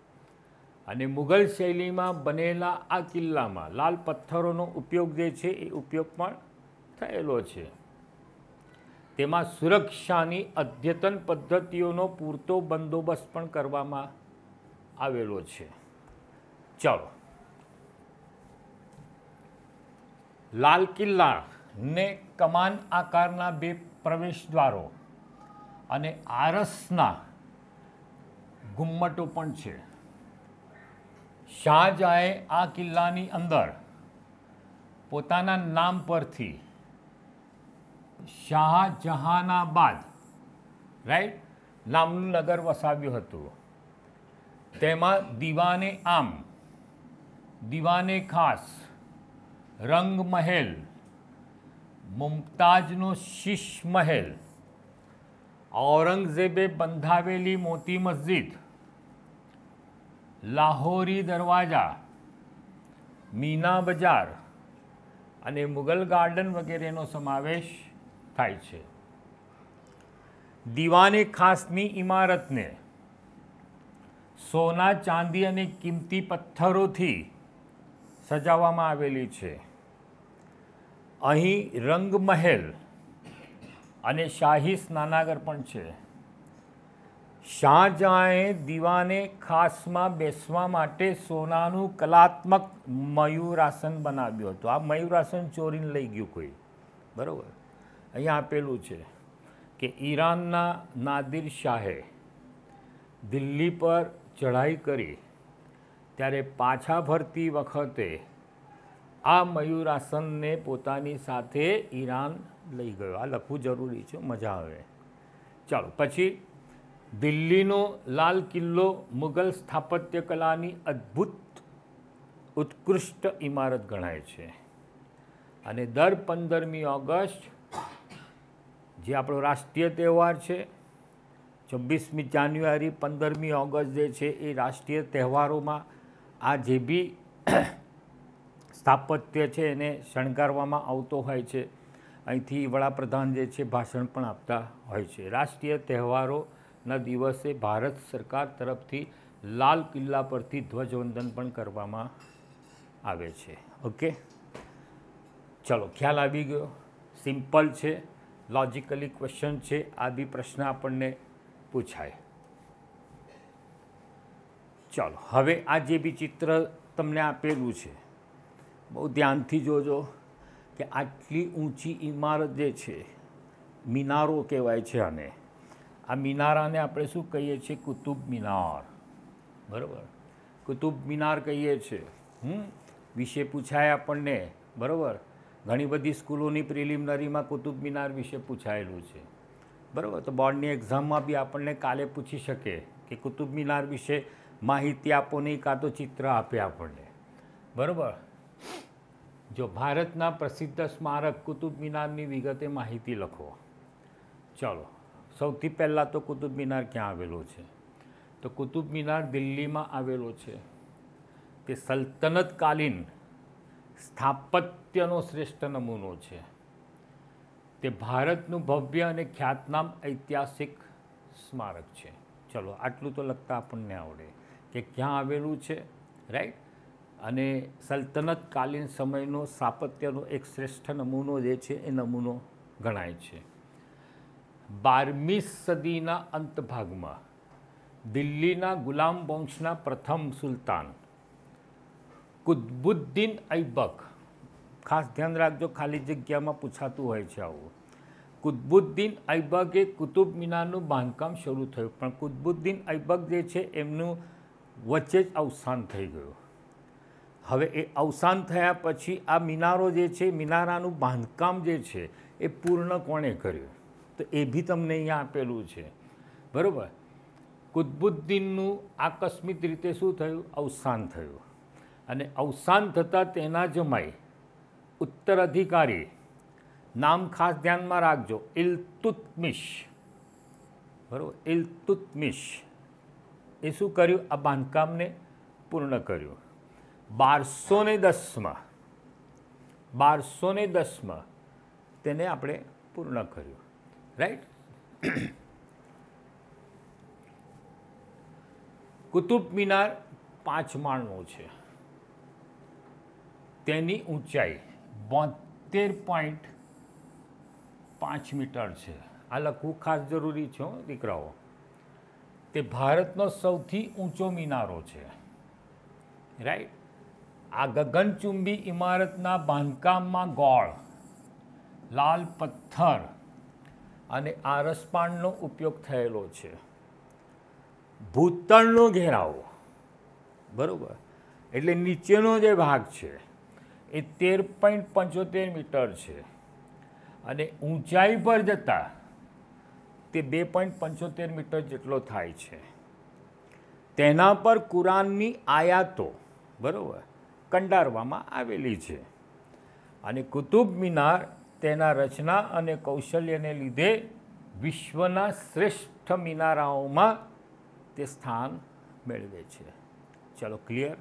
Speaker 1: અને મુગલ શૈલીમાં બનેલા આ કિલ્લામાં લાલ પથ્થરોનો ઉપયોગ જે છે એ ઉપયોગ પણ થયેલો છે તેમાં સુરક્ષાની અદ્યતન પદ્ધતિઓનો પૂરતો બંદોબસ્ત પણ કરવામાં આવેલો છે ચાલો લાલ કિલ્લાને કમાન આકારના બે પ્રવેશ દ્વારો અને આરસના ઘુમ્મટો પણ છે શાહજહાએ આ કિલ્લાની અંદર પોતાના નામ પરથી બાદ રાઈટ નામનું નગર વસાવ્યું હતું તેમાં દીવાને આમ દીવાને ખાસ રંગ મહેલ મુમતાજનો શીશ મહેલ ઔરંગઝેબે બંધાવેલી મોતી મસ્જિદ લાહોરી દરવાજા મીના બજાર અને મુગલ ગાર્ડન વગેરેનો સમાવેશ થાય છે દીવાને ખાસની ઇમારતને સોના ચાંદી અને કિંમતી પથ્થરોથી સજાવવામાં આવેલી છે અહીં રંગમહેલ અને શાહી સ્નાનાગર પણ છે શાહજહાંએ દીવાને ખાસમાં બેસવા માટે સોનાનું કલાત્મક મયુરાસન બનાવ્યું હતું આ મયુરાસન ચોરીને લઈ ગયું કોઈ બરાબર અહીંયા આપેલું છે કે ઈરાનના નાદિર શાહે દિલ્હી પર ચઢાઈ કરી ત્યારે પાછા ફરતી વખતે આ મયુરાસનને પોતાની સાથે ઈરાન લઈ ગયો આ લખવું જરૂરી છે મજા આવે ચાલો પછી દિલ્હીનો લાલ કિલ્લો મુગલ સ્થાપત્ય કલાની અદ્ભુત ઉત્કૃષ્ટ ઇમારત ગણાય છે અને દર પંદરમી ઓગસ્ટ જે આપણો રાષ્ટ્રીય તહેવાર છે છવ્વીસમી જાન્યુઆરી પંદરમી ઓગસ્ટ જે છે એ રાષ્ટ્રીય તહેવારોમાં આ જે બી સ્થાપત્ય છે એને શણગારવામાં આવતો હોય છે અહીંથી વડાપ્રધાન જે છે ભાષણ પણ આપતા હોય છે રાષ્ટ્રીય તહેવારોના દિવસે ભારત સરકાર તરફથી લાલ કિલ્લા પરથી ધ્વજવંદન પણ કરવામાં આવે છે ઓકે ચલો ખ્યાલ આવી ગયો સિમ્પલ છે લોજિકલી ક્વેશ્ચન છે આ બી પ્રશ્ન આપણને પૂછાય ચાલો હવે આ જે બી ચિત્ર તમને આપેલું છે બહુ ધ્યાનથી જોજો કે આટલી ઊંચી ઇમારત જે છે મિનારો કહેવાય છે આને આ મિનારાને આપણે શું કહીએ છીએ કુતુબ મિનાર બરાબર કુતુબ મિનાર કહીએ છીએ હમ વિશે પૂછાય આપણને બરાબર ઘણી બધી સ્કૂલોની પ્રિલિમનરીમાં કુતુબ મિનાર વિશે પૂછાયેલું છે બરાબર તો બોર્ડની એક્ઝામમાં બી આપણને કાલે પૂછી શકે કે કુતુબ મિનાર વિશે માહિતી આપો નહીં કાં તો ચિત્ર આપે આપણને બરાબર જો ભારતના પ્રસિદ્ધ સ્મારક કુતુબ મિનારની વિગતે માહિતી લખો ચાલો સૌથી પહેલાં તો કુતુબ મિનાર ક્યાં આવેલો છે તો કુતુબ મિનાર દિલ્હીમાં આવેલો છે તે સલ્તનતકાલીન સ્થાપત્યનો શ્રેષ્ઠ નમૂનો છે તે ભારતનું ભવ્ય અને ખ્યાતનામ ઐતિહાસિક સ્મારક છે ચલો આટલું તો લગતા આપણને આવડે કે ક્યાં આવેલું છે રાઈટ અને સલ્તનતકાલીન સમયનો સ્થાપત્યનો એક શ્રેષ્ઠ નમૂનો જે છે એ નમૂનો ગણાય છે બારમી સદીના અંતભાગમાં દિલ્હીના ગુલામ વંશના પ્રથમ સુલતાન કુતબુદ્દીન ઐબક ખાસ ધ્યાન રાખજો ખાલી જગ્યામાં પૂછાતું હોય છે આવું કુદબુદ્દીન ઐબકે કુતુબ મિનારનું બાંધકામ શરૂ થયું પણ કુતબુદ્દીન ઐબક જે છે એમનું વચ્ચે જ અવસાન થઈ ગયું હવે એ અવસાન થયા પછી આ મિનારો જે છે મિનારાનું બાંધકામ જે છે એ પૂર્ણ કોણે કર્યું તો એ બી તમને અહીંયા આપેલું છે બરાબર કુતબુદ્દીનનું આકસ્મિક રીતે શું થયું અવસાન થયું અને અવસાન થતાં તેના જમાઈ ઉત્તરાધિકારી નામ ખાસ ધ્યાનમાં રાખજો ઇલતુતમિશ બરાબર ઇલતુતમિશ એ શું કર્યું આ બાંધકામને પૂર્ણ કર્યું બારસો ને દસમાં બારસો ને દસમાં તેને આપણે પૂર્ણ કર્યું રાઈટ કુતુબ મિનાર પાંચ માળનું છે તેની ઊંચાઈ બોતેર પોઈન્ટ પાંચ મીટર છે આ લખવું ખાસ જરૂરી છે દીકરાઓ તે ભારતનો સૌથી ઊંચો મિનારો છે રાઈટ આ ગગનચુંબી ઇમારતના બાંધકામમાં ગોળ લાલ પથ્થર અને આરસપાણનો ઉપયોગ થયેલો છે ભૂતળનો ઘેરાવો બરાબર એટલે નીચેનો જે ભાગ છે એ તેર પોઈન્ટ પંચોતેર મીટર છે અને ઊંચાઈ પર જતાં તે બે પોઈન્ટ પંચોતેર મીટર જેટલો થાય છે તેના પર કુરાનની આયાતો બરાબર કંડારવામાં આવેલી છે અને કુતુબ મિનાર તેના રચના અને કૌશલ્યને લીધે વિશ્વના શ્રેષ્ઠ મિનારાઓમાં તે સ્થાન મેળવે છે ચલો ક્લિયર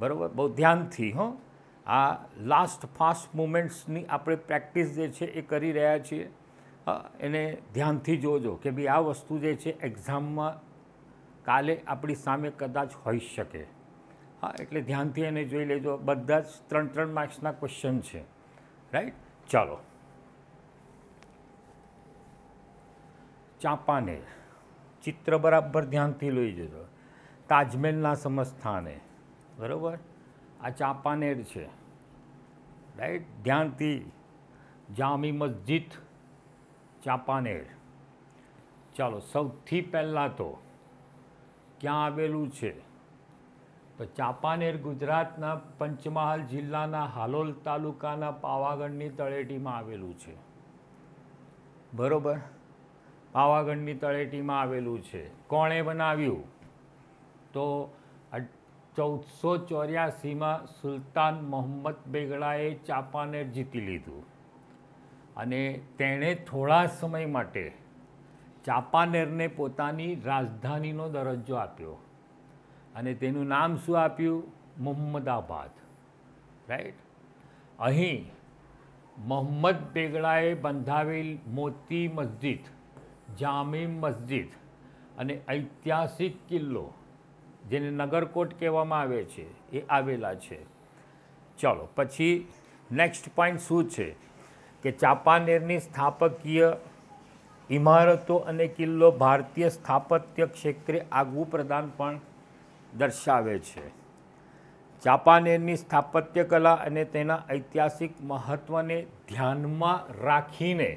Speaker 1: બરાબર બહુ ધ્યાનથી હો આ લાસ્ટ ફાસ્ટ મુમેન્ટ્સની આપણે પ્રેક્ટિસ જે છે એ કરી રહ્યા છીએ એને ધ્યાનથી જોજો કે ભાઈ આ વસ્તુ જે છે એક્ઝામમાં કાલે આપણી સામે કદાચ હોઈ શકે હા એટલે ધ્યાનથી એને જોઈ લેજો બધા જ ત્રણ ત્રણ માર્ક્સના ક્વેશ્ચન છે રાઈટ ચાલો ચાંપાને ચિત્ર બરાબર ધ્યાનથી લઈ જજો તાજમહેલના સમસ્થાને બરાબર આ ચાંપાનેર છે રાઈટ ધ્યાનથી જામી મસ્જિદ ચાંપાનેર ચાલો સૌથી પહેલાં તો ક્યાં આવેલું છે તો ચાંપાનેર ગુજરાતના પંચમહાલ જિલ્લાના હાલોલ તાલુકાના પાવાગઢની તળેટીમાં આવેલું છે બરોબર પાવાગઢની તળેટીમાં આવેલું છે કોણે બનાવ્યું તો ચૌદસો ચોર્યાસીમાં સુલતાન મોહમ્મદ બેગડાએ ચાંપાનેર જીતી લીધું અને તેણે થોડા સમય માટે ચાંપાનેરને પોતાની રાજધાનીનો દરજ્જો આપ્યો અને તેનું નામ શું આપ્યું મોહમ્મદાબાદ રાઈટ અહીં મોહમ્મદ બેગડાએ બંધાવેલ મોતી મસ્જિદ જામી મસ્જિદ અને ઐતિહાસિક કિલ્લો જેને નગરકોટ કહેવામાં આવે છે એ આવેલા છે ચાલો પછી નેક્સ્ટ પોઈન્ટ શું છે કે ચાંપાનેરની સ્થાપકીય ઇમારતો અને કિલ્લો ભારતીય સ્થાપત્ય ક્ષેત્રે આગવું પ્રદાન પણ દર્શાવે છે જાપાનેરની સ્થાપત્ય કલા અને તેના ઐતિહાસિક મહત્ત્વને ધ્યાનમાં રાખીને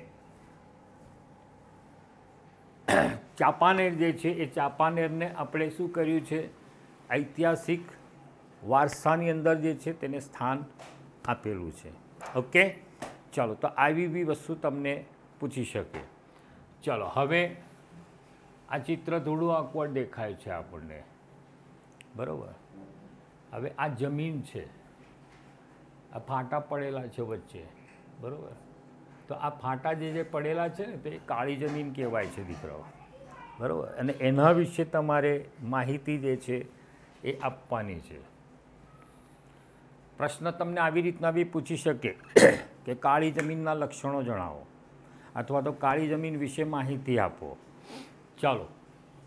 Speaker 1: ચાપાનેર જે છે એ ચાપાનેરને આપણે શું કર્યું છે ઐતિહાસિક વારસાની અંદર જે છે તેને સ્થાન આપેલું છે ઓકે ચાલો તો આવી બી વસ્તુ તમને પૂછી શકે ચાલો હવે આ ચિત્ર થોડું આકવર્ડ દેખાય છે આપણને બરાબર હવે આ જમીન છે આ ફાંટા પડેલા છે વચ્ચે બરાબર તો આ ફાંટા જે જે પડેલા છે ને તે કાળી જમીન કહેવાય છે દીકરાઓ બરાબર અને એના વિશે તમારે માહિતી જે છે એ આપવાની છે પ્રશ્ન તમને આવી રીતના બી પૂછી શકે કે કાળી જમીનના લક્ષણો જણાવો અથવા તો કાળી જમીન વિશે માહિતી આપો ચાલો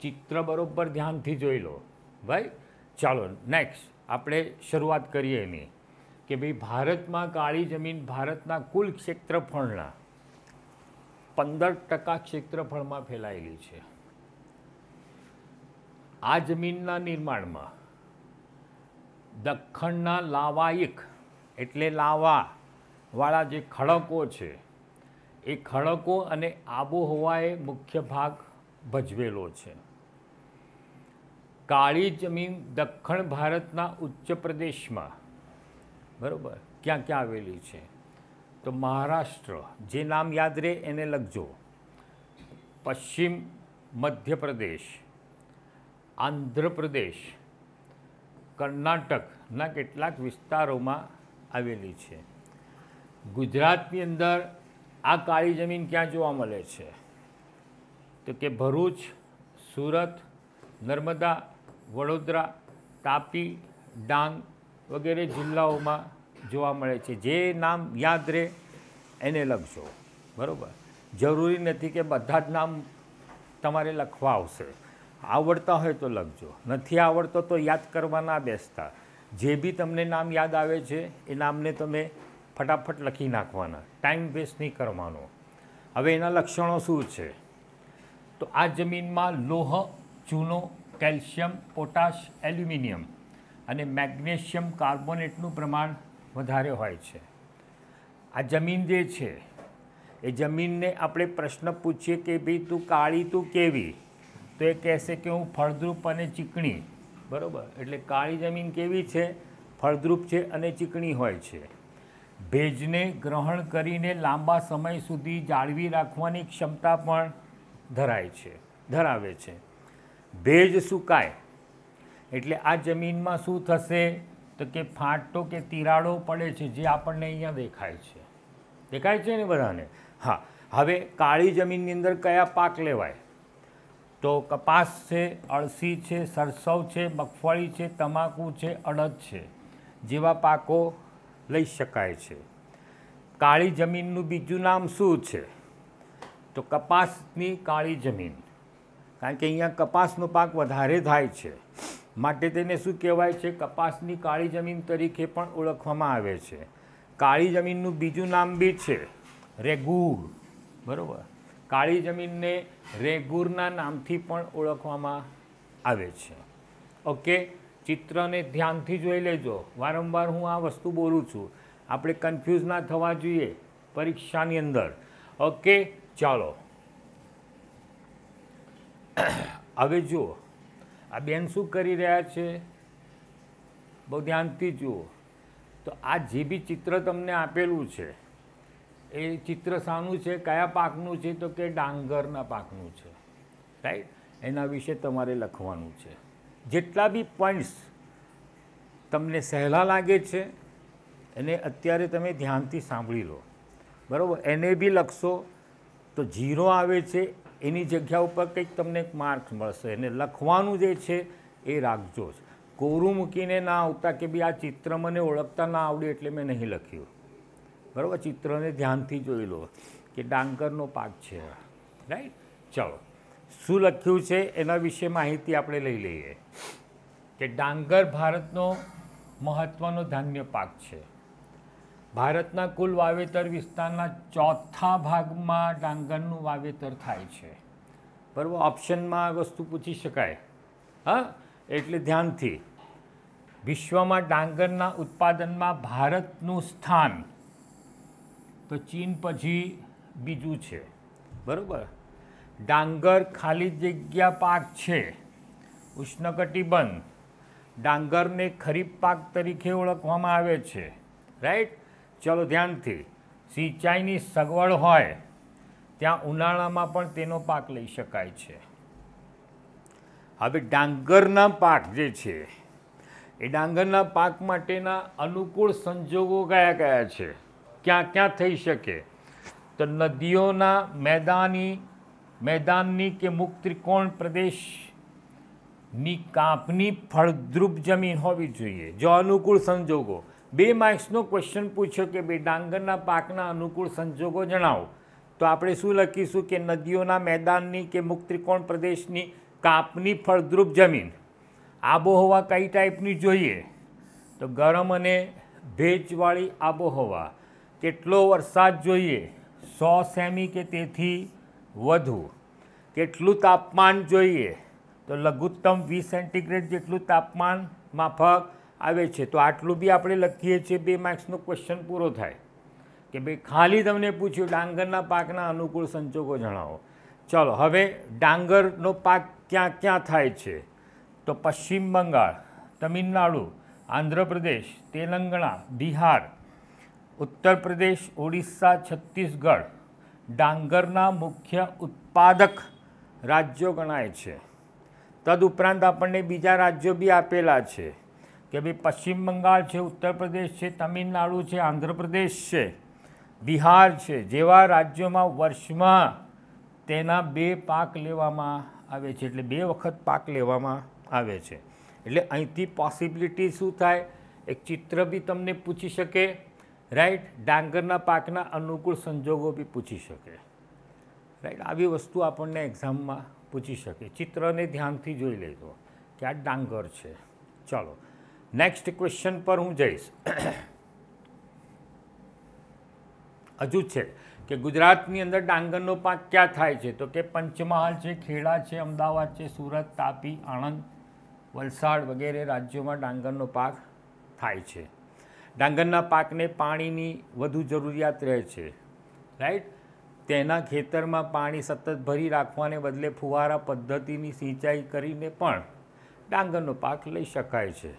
Speaker 1: ચિત્ર બરાબર ધ્યાનથી જોઈ લો ભાઈ ચાલો નેક્સ્ટ આપણે શરૂઆત કરીએ એની કે ભાઈ ભારતમાં કાળી જમીન ભારતના કુલ ક્ષેત્રફળના પંદર ટકા ક્ષેત્રફળમાં ફેલાયેલી છે આ જમીનના નિર્માણમાં દખ્ખણના લાવાયિક એટલે લાવાવાળા જે ખડકો છે એ ખડકો અને આબોહવાએ મુખ્ય ભાગ ભજવેલો છે કાળી જમીન દક્ષિણ ભારતના ઉચ્ચ પ્રદેશમાં બરાબર ક્યાં ક્યાં આવેલી છે તો મહારાષ્ટ્ર જે નામ યાદ રહે એને લખજો પશ્ચિમ મધ્યપ્રદેશ આંધ્રપ્રદેશ કર્ણાટકના કેટલાક વિસ્તારોમાં આવેલી છે ગુજરાતની અંદર આ કાળી જમીન ક્યાં જોવા મળે છે તો કે ભરૂચ સુરત નર્મદા વડોદરા તાપી ડાંગ વગેરે જિલ્લાઓમાં જોવા મળે છે જે નામ યાદ રહે એને લખજો બરાબર જરૂરી નથી કે બધા જ નામ તમારે લખવા આવશે આવડતા હોય તો લખજો નથી આવડતો તો યાદ કરવા ના બેસતા જે બી તમને નામ યાદ આવે છે એ નામને તમે ફટાફટ લખી નાખવાના ટાઈમ વેસ્ટ નહીં કરવાનો હવે એના લક્ષણો શું છે તો આ જમીનમાં લોહ ચૂનો કેલ્શિયમ પોટાશ એલ્યુમિનિયમ અને મેગ્નેશિયમ કાર્બોનેટનું પ્રમાણ વધારે હોય છે આ જમીન જે છે એ જમીનને આપણે પ્રશ્ન પૂછીએ કે ભાઈ તું કાળી તું કેવી તો એ કહેશે કે હું ફળદ્રુપ અને ચીકણી બરાબર એટલે કાળી જમીન કેવી છે ફળદ્રુપ છે અને ચીકણી હોય છે ભેજને ગ્રહણ કરીને લાંબા સમય સુધી જાળવી રાખવાની ક્ષમતા પણ ધરાય છે ધરાવે છે ભેજ સુકાય એટલે આ જમીનમાં શું થશે તો કે ફાંટો કે તિરાડો પડે છે જે આપણને અહીંયા દેખાય છે દેખાય છે ને બધાને હા હવે કાળી જમીનની અંદર કયા પાક લેવાય તો કપાસ છે અળસી છે સરસવ છે મગફળી છે તમાકુ છે અડદ છે જેવા પાકો લઈ શકાય છે કાળી જમીનનું બીજું નામ શું છે તો કપાસની કાળી જમીન કારણ કે અહીંયા કપાસનો પાક વધારે થાય છે માટે તેને શું કહેવાય છે કપાસની કાળી જમીન તરીકે પણ ઓળખવામાં આવે છે કાળી જમીનનું બીજું નામ બી છે રેગુર બરાબર કાળી જમીનને રેગુરના નામથી પણ ઓળખવામાં આવે છે ઓકે ચિત્રને ધ્યાનથી જોઈ લેજો વારંવાર હું આ વસ્તુ બોલું છું આપણે કન્ફ્યુઝ ના થવા જોઈએ પરીક્ષાની અંદર ઓકે ચાલો હવે જુઓ આ બેન શું કરી રહ્યા છે બહુ ધ્યાનથી જુઓ તો આ જે બી ચિત્ર તમને આપેલું છે એ ચિત્ર શાનું છે કયા પાકનું છે તો કે ડાંગરના પાકનું છે રાઈટ એના વિશે તમારે લખવાનું છે જેટલા બી પોઈન્ટ્સ તમને સહેલા લાગે છે એને અત્યારે તમે ધ્યાનથી સાંભળી લો બરાબર એને બી લખશો તો જીરો આવે છે એની જગ્યા ઉપર કંઈક તમને એક માર્ક મળશે એને લખવાનું જે છે એ રાખજો જ કોરું મૂકીને ના આવતા કે બી આ ચિત્ર મને ઓળખતા ના આવડે એટલે મેં નહીં લખ્યું બરાબર ચિત્રને ધ્યાનથી જોઈ લો કે ડાંગરનો પાક છે રાઈટ ચલો શું લખ્યું છે એના વિશે માહિતી આપણે લઈ લઈએ કે ડાંગર ભારતનો મહત્ત્વનો ધાન્ય પાક છે ભારતના કુલ વાવેતર વિસ્તારના ચોથા ભાગમાં ડાંગરનું વાવેતર થાય છે બરાબર ઓપ્શનમાં આ વસ્તુ પૂછી શકાય હા એટલે ધ્યાનથી વિશ્વમાં ડાંગરના ઉત્પાદનમાં ભારતનું સ્થાન તો ચીન પછી બીજું છે બરાબર ડાંગર ખાલી જગ્યા પાક છે ઉષ્ણકટિબંધ ડાંગરને ખરીફ પાક તરીકે ઓળખવામાં આવે છે રાઈટ ચલો ધ્યાનથી સિંચાઈની સગવડ હોય ત્યાં ઉનાળામાં પણ તેનો પાક લઈ શકાય છે હવે ડાંગરના પાક જે છે એ ડાંગરના પાક માટેના અનુકૂળ સંજોગો કયા કયા છે ક્યાં ક્યાં થઈ શકે તો નદીઓના મેદાની મેદાનની કે મુક્ત ત્રિકોણ પ્રદેશની કાપની ફળદ્રુપ જમીન હોવી જોઈએ જો અનુકૂળ સંજોગો બે માર્ક્સનો ક્વેશ્ચન પૂછ્યો કે ભાઈ ડાંગરના પાકના અનુકૂળ સંજોગો જણાવો તો આપણે શું લખીશું કે નદીઓના મેદાનની કે મુક્ત પ્રદેશની કાપની ફળદ્રુપ જમીન આબોહવા કઈ ટાઈપની જોઈએ તો ગરમ અને ભેજવાળી આબોહવા કેટલો વરસાદ જોઈએ સો સેમી કે તેથી વધુ કેટલું તાપમાન જોઈએ તો લઘુત્તમ વીસ સેન્ટીગ્રેડ જેટલું તાપમાન માફક આવે છે તો આટલું બી આપણે લખીએ છીએ બે માર્ક્સનો ક્વેશ્ચન પૂરો થાય કે ભાઈ ખાલી તમને પૂછ્યું ડાંગરના પાકના અનુકૂળ સંજોગો જણાવો ચાલો હવે ડાંગરનો પાક ક્યાં ક્યાં થાય છે તો પશ્ચિમ બંગાળ તમિલનાડુ આંધ્રપ્રદેશ તેલંગણા બિહાર ઉત્તર પ્રદેશ ઓડિશા છત્તીસગઢ ડાંગરના મુખ્ય ઉત્પાદક રાજ્યો ગણાય છે તદ ઉપરાંત આપણને બીજા રાજ્યો બી આપેલા છે કે ભાઈ પશ્ચિમ બંગાળ છે ઉત્તર પ્રદેશ છે તમિલનાડુ છે આંધ્રપ્રદેશ છે બિહાર છે જેવા રાજ્યોમાં વર્ષમાં તેના બે પાક લેવામાં આવે છે એટલે બે વખત પાક લેવામાં આવે છે એટલે અહીંથી પોસિબિલિટી શું થાય એક ચિત્ર બી તમને પૂછી શકે રાઈટ ડાંગરના પાકના અનુકૂળ સંજોગો બી પૂછી શકે રાઈટ આવી વસ્તુ આપણને એક્ઝામમાં પૂછી શકે ચિત્રને ધ્યાનથી જોઈ લેજો કે આ ડાંગર છે ચાલો નેક્સ્ટ ક્વેશ્ચન પર હું જઈશ હજુ છે કે ગુજરાતની અંદર ડાંગરનો પાક ક્યાં થાય છે તો કે પંચમહાલ છે ખેડા છે અમદાવાદ છે સુરત તાપી આણંદ વલસાડ વગેરે રાજ્યોમાં ડાંગરનો પાક થાય છે ડાંગરના પાકને પાણીની વધુ જરૂરિયાત રહે છે રાઈટ તેના ખેતરમાં પાણી સતત ભરી રાખવાને બદલે ફુવારા પદ્ધતિની સિંચાઈ કરીને પણ ડાંગરનો પાક લઈ શકાય છે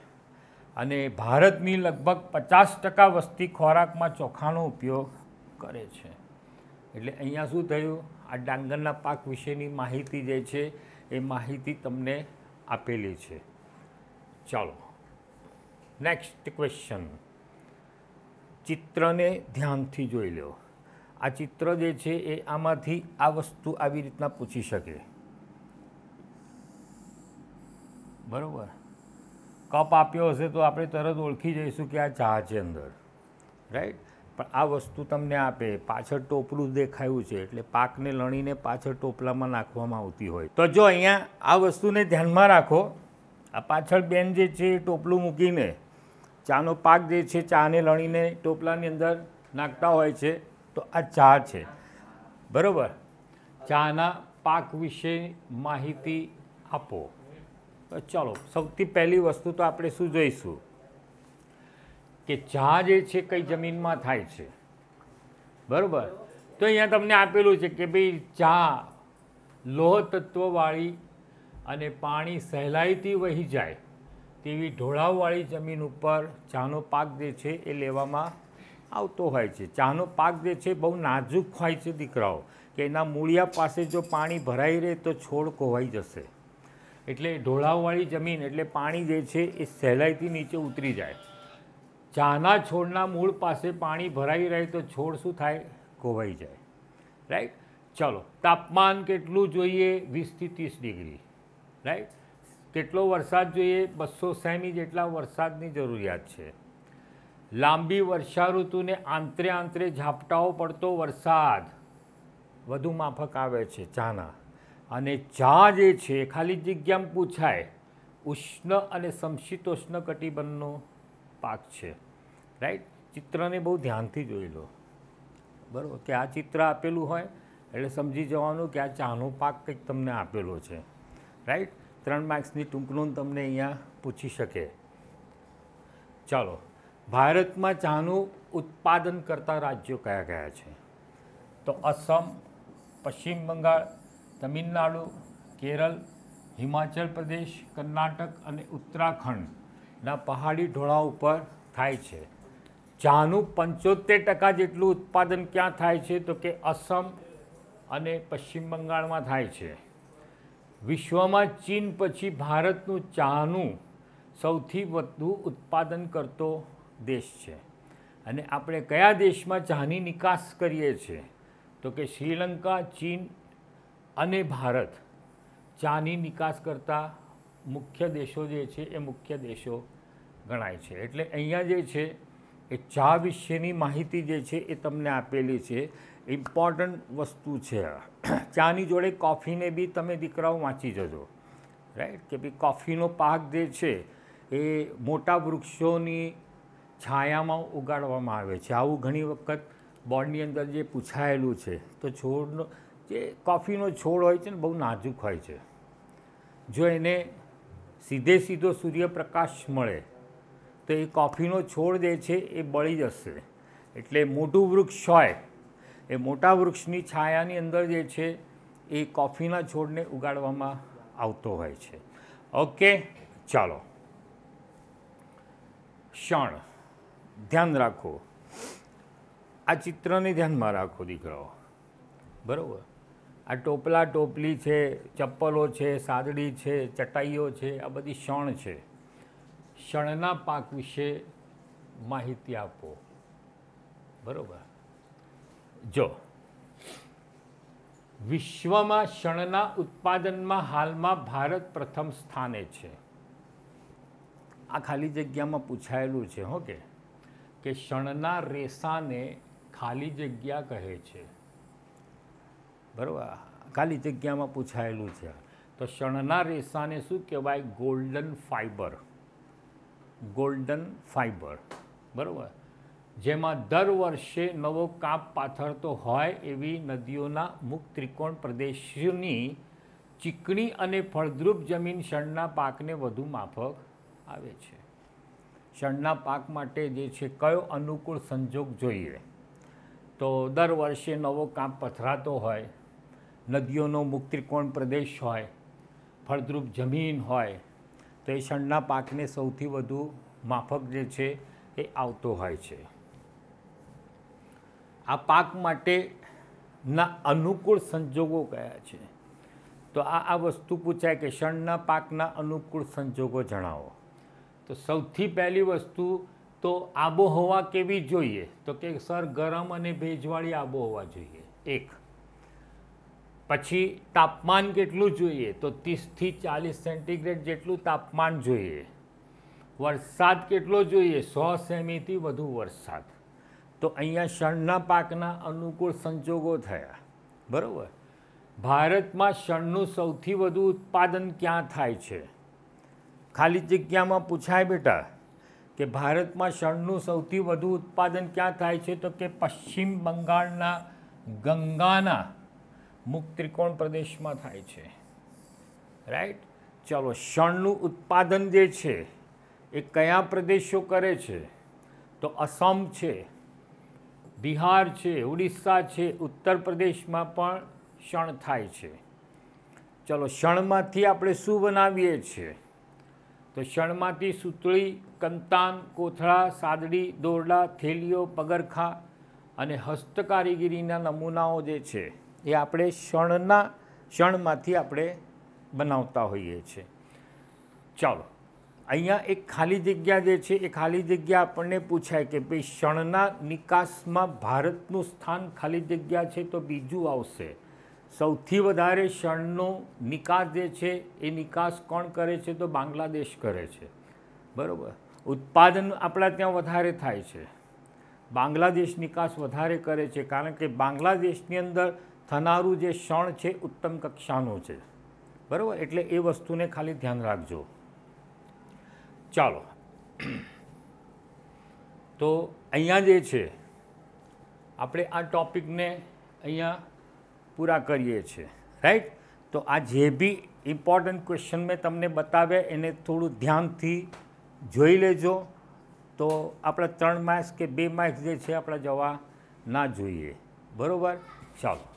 Speaker 1: અને ભારતની લગભગ પચાસ ટકા વસ્તી ખોરાકમાં ચોખાનો ઉપયોગ કરે છે એટલે અહીંયા શું થયું આ ડાંગરના પાક વિશેની માહિતી જે છે એ માહિતી તમને આપેલી છે ચાલો નેક્સ્ટ ક્વેશ્ચન ચિત્રને ધ્યાનથી જોઈ લો આ ચિત્ર જે છે એ આમાંથી આ વસ્તુ આવી રીતના પૂછી શકે બરાબર કપ આપ્યો હશે તો આપણે તરત ઓળખી જઈશું કે આ ચા છે અંદર રાઈટ પણ આ વસ્તુ તમને આપે પાછળ ટોપલું દેખાયું છે એટલે પાકને લણીને પાછળ ટોપલામાં નાખવામાં આવતી હોય તો જો અહીંયા આ વસ્તુને ધ્યાનમાં રાખો આ પાછળ બેન જે છે એ ટોપલું મૂકીને ચાનો પાક જે છે ચાને લણીને ટોપલાની અંદર નાખતા હોય છે તો આ ચા છે બરાબર ચાના પાક વિશે માહિતી આપો ચાલો સૌથી પહેલી વસ્તુ તો આપણે શું જોઈશું કે ચા જે છે કઈ જમીનમાં થાય છે બરાબર તો અહીંયા તમને આપેલું છે કે ભાઈ ચા લોહ તત્વવાળી અને પાણી સહેલાઈથી વહી જાય તેવી ઢોળાવવાળી જમીન ઉપર ચાનો પાક જે છે એ લેવામાં આવતો હોય છે ચાનો પાક જે છે બહુ નાજુક હોય છે દીકરાઓ કે એના મૂળિયા પાસે જો પાણી ભરાઈ રહે તો છોડ કોવાઈ જશે એટલે ઢોળાવવાળી જમીન એટલે પાણી જે છે એ સહેલાઈથી નીચે ઉતરી જાય ચાના છોડના મૂળ પાસે પાણી ભરાઈ રહે તો છોડ શું થાય કોવાઈ જાય રાઈટ ચલો તાપમાન કેટલું જોઈએ વીસથી ત્રીસ ડિગ્રી રાઈટ કેટલો વરસાદ જોઈએ બસો સેમી જેટલા વરસાદની જરૂરિયાત છે લાંબી વર્ષા ઋતુને આંતરે આંતરે ઝાપટાઓ પડતો વરસાદ વધુ માફક આવે છે ચાના અને ચા જે છે ખાલી જગ્યામાં પૂછાય ઉષ્ણ અને સમશીતોષ્ણ કટિબંધનો પાક છે રાઈટ ચિત્રને બહુ ધ્યાનથી જોઈ લો બરાબર કે આ ચિત્ર આપેલું હોય એટલે સમજી જવાનું કે આ ચાનો પાક કંઈક તમને આપેલો છે રાઈટ ત્રણ માર્ક્સની ટૂંકનોંધ તમને અહીંયા પૂછી શકે ચાલો ભારતમાં ચાનું ઉત્પાદન કરતા રાજ્યો કયા કયા છે તો અસમ પશ્ચિમ બંગાળ તમિલનાડુ કેરળ હિમાચલ પ્રદેશ કર્ણાટક અને ઉત્તરાખંડના પહાડી ઢોળા ઉપર થાય છે ચાનું પંચોતેર ટકા જેટલું ઉત્પાદન ક્યાં થાય છે તો કે અસમ અને પશ્ચિમ બંગાળમાં થાય છે વિશ્વમાં ચીન પછી ભારતનું ચાનું સૌથી વધુ ઉત્પાદન કરતો દેશ છે અને આપણે કયા દેશમાં ચાની નિકાસ કરીએ છીએ તો કે શ્રીલંકા ચીન અને ભારત ચાની નિકાસ કરતા મુખ્ય દેશો જે છે એ મુખ્ય દેશો ગણાય છે એટલે અહીંયા જે છે એ ચા વિશેની માહિતી જે છે એ તમને આપેલી છે ઇમ્પોર્ટન્ટ વસ્તુ છે ચાની જોડે કોફીને બી તમે દીકરાઓ વાંચી જજો રાઈટ કે ભાઈ કોફીનો પાક જે છે એ મોટા વૃક્ષોની છાયામાં ઉગાડવામાં આવે છે આવું ઘણી વખત બોર્ડની અંદર જે પૂછાયેલું છે તો છોડનો જે કોફીનો છોડ હોય છે ને બહુ નાજુક હોય છે જો એને સીધે સીધો સૂર્યપ્રકાશ મળે તો એ કોફીનો છોડ જે છે એ બળી જશે એટલે મોટું વૃક્ષ હોય એ મોટા વૃક્ષની છાયાની અંદર જે છે એ કોફીના છોડને ઉગાડવામાં આવતો હોય છે ઓકે ચાલો ક્ષણ ધ્યાન રાખો આ ચિત્રને ધ્યાનમાં રાખો દીકરાઓ બરાબર આ ટોપલા ટોપલી છે ચપ્પલો છે સાદડી છે ચટાઈઓ છે આ બધી શણ છે શણના પાક વિશે માહિતી આપો બરાબર જો વિશ્વમાં શણના ઉત્પાદનમાં હાલમાં ભારત પ્રથમ સ્થાને છે આ ખાલી જગ્યામાં પૂછાયેલું છે હો કે શણના રેસાને ખાલી જગ્યા કહે છે બરાબર ખાલી જગ્યામાં પૂછાયેલું છે તો શણના રેસાને શું કહેવાય ગોલ્ડન ફાઇબર ગોલ્ડન ફાઇબર બરાબર જેમાં દર વર્ષે નવો કાપ પાથરતો હોય એવી નદીઓના મુખ ત્રિકોણ પ્રદેશની ચીકણી અને ફળદ્રુપ જમીન શણના પાકને વધુ માફક આવે છે શણના પાક માટે જે છે કયો અનુકૂળ સંજોગ જોઈએ તો દર વર્ષે નવો કાપ પથરાતો હોય નદીઓનો મુખ ત્રિકોણ પ્રદેશ હોય ફળદ્રુપ જમીન હોય તો એ શણના પાકને સૌથી વધુ માફક જે છે એ આવતો હોય છે આ પાક માટેના અનુકૂળ સંજોગો કયા છે તો આ આ વસ્તુ પૂછાય કે શણના પાકના અનુકૂળ સંજોગો જણાવો તો સૌથી પહેલી વસ્તુ તો આબોહવા કેવી જોઈએ તો કે સર ગરમ અને ભેજવાળી આબોહવા જોઈએ એક પછી તાપમાન કેટલું જોઈએ તો ત્રીસથી ચાલીસ સેન્ટીગ્રેડ જેટલું તાપમાન જોઈએ વરસાદ કેટલો જોઈએ સો સેમીથી વધુ વરસાદ તો અહીંયા શણના પાકના અનુકૂળ સંજોગો થયા બરાબર ભારતમાં શણનું સૌથી વધુ ઉત્પાદન ક્યાં થાય છે ખાલી જગ્યામાં પૂછાય બેટા કે ભારતમાં શણનું સૌથી વધુ ઉત્પાદન ક્યાં થાય છે તો કે પશ્ચિમ બંગાળના ગંગાના મુખ ત્રિકોણ પ્રદેશમાં થાય છે રાઈટ ચાલો શણનું ઉત્પાદન જે છે એ કયા પ્રદેશો કરે છે તો અસમ છે બિહાર છે ઓડિશા છે ઉત્તર પ્રદેશમાં પણ શણ થાય છે ચાલો શણમાંથી આપણે શું બનાવીએ છીએ તો શણમાંથી સુતળી કંતાન કોથળા સાદડી દોરડા થેલીઓ પગરખા અને હસ્તકારીગીરીના નમૂનાઓ જે છે એ આપણે ક્ષણના ક્ષણમાંથી આપણે બનાવતા હોઈએ છીએ ચાલો અહીંયા એક ખાલી જગ્યા જે છે એ ખાલી જગ્યા આપણને પૂછાય કે ભાઈ શણના નિકાસમાં ભારતનું સ્થાન ખાલી જગ્યા છે તો બીજું આવશે સૌથી વધારે ક્ષણનો નિકાસ જે છે એ નિકાસ કોણ કરે છે તો બાંગ્લાદેશ કરે છે બરાબર ઉત્પાદન આપણા ત્યાં વધારે થાય છે બાંગ્લાદેશ નિકાસ વધારે કરે છે કારણ કે બાંગ્લાદેશની અંદર થનારું જે ક્ષણ છે ઉત્તમ કક્ષાનું છે બરાબર એટલે એ વસ્તુને ખાલી ધ્યાન રાખજો ચાલો તો અહીંયા જે છે આપણે આ ટૉપિકને અહીંયા પૂરા કરીએ છીએ રાઈટ તો આ જે બી ઇમ્પોર્ટન્ટ ક્વેશ્ચન મેં તમને બતાવ્યા એને થોડું ધ્યાનથી જોઈ લેજો તો આપણા ત્રણ માર્ક્સ કે બે માર્ક્સ જે છે આપણે જવા ના જોઈએ બરાબર ચાલો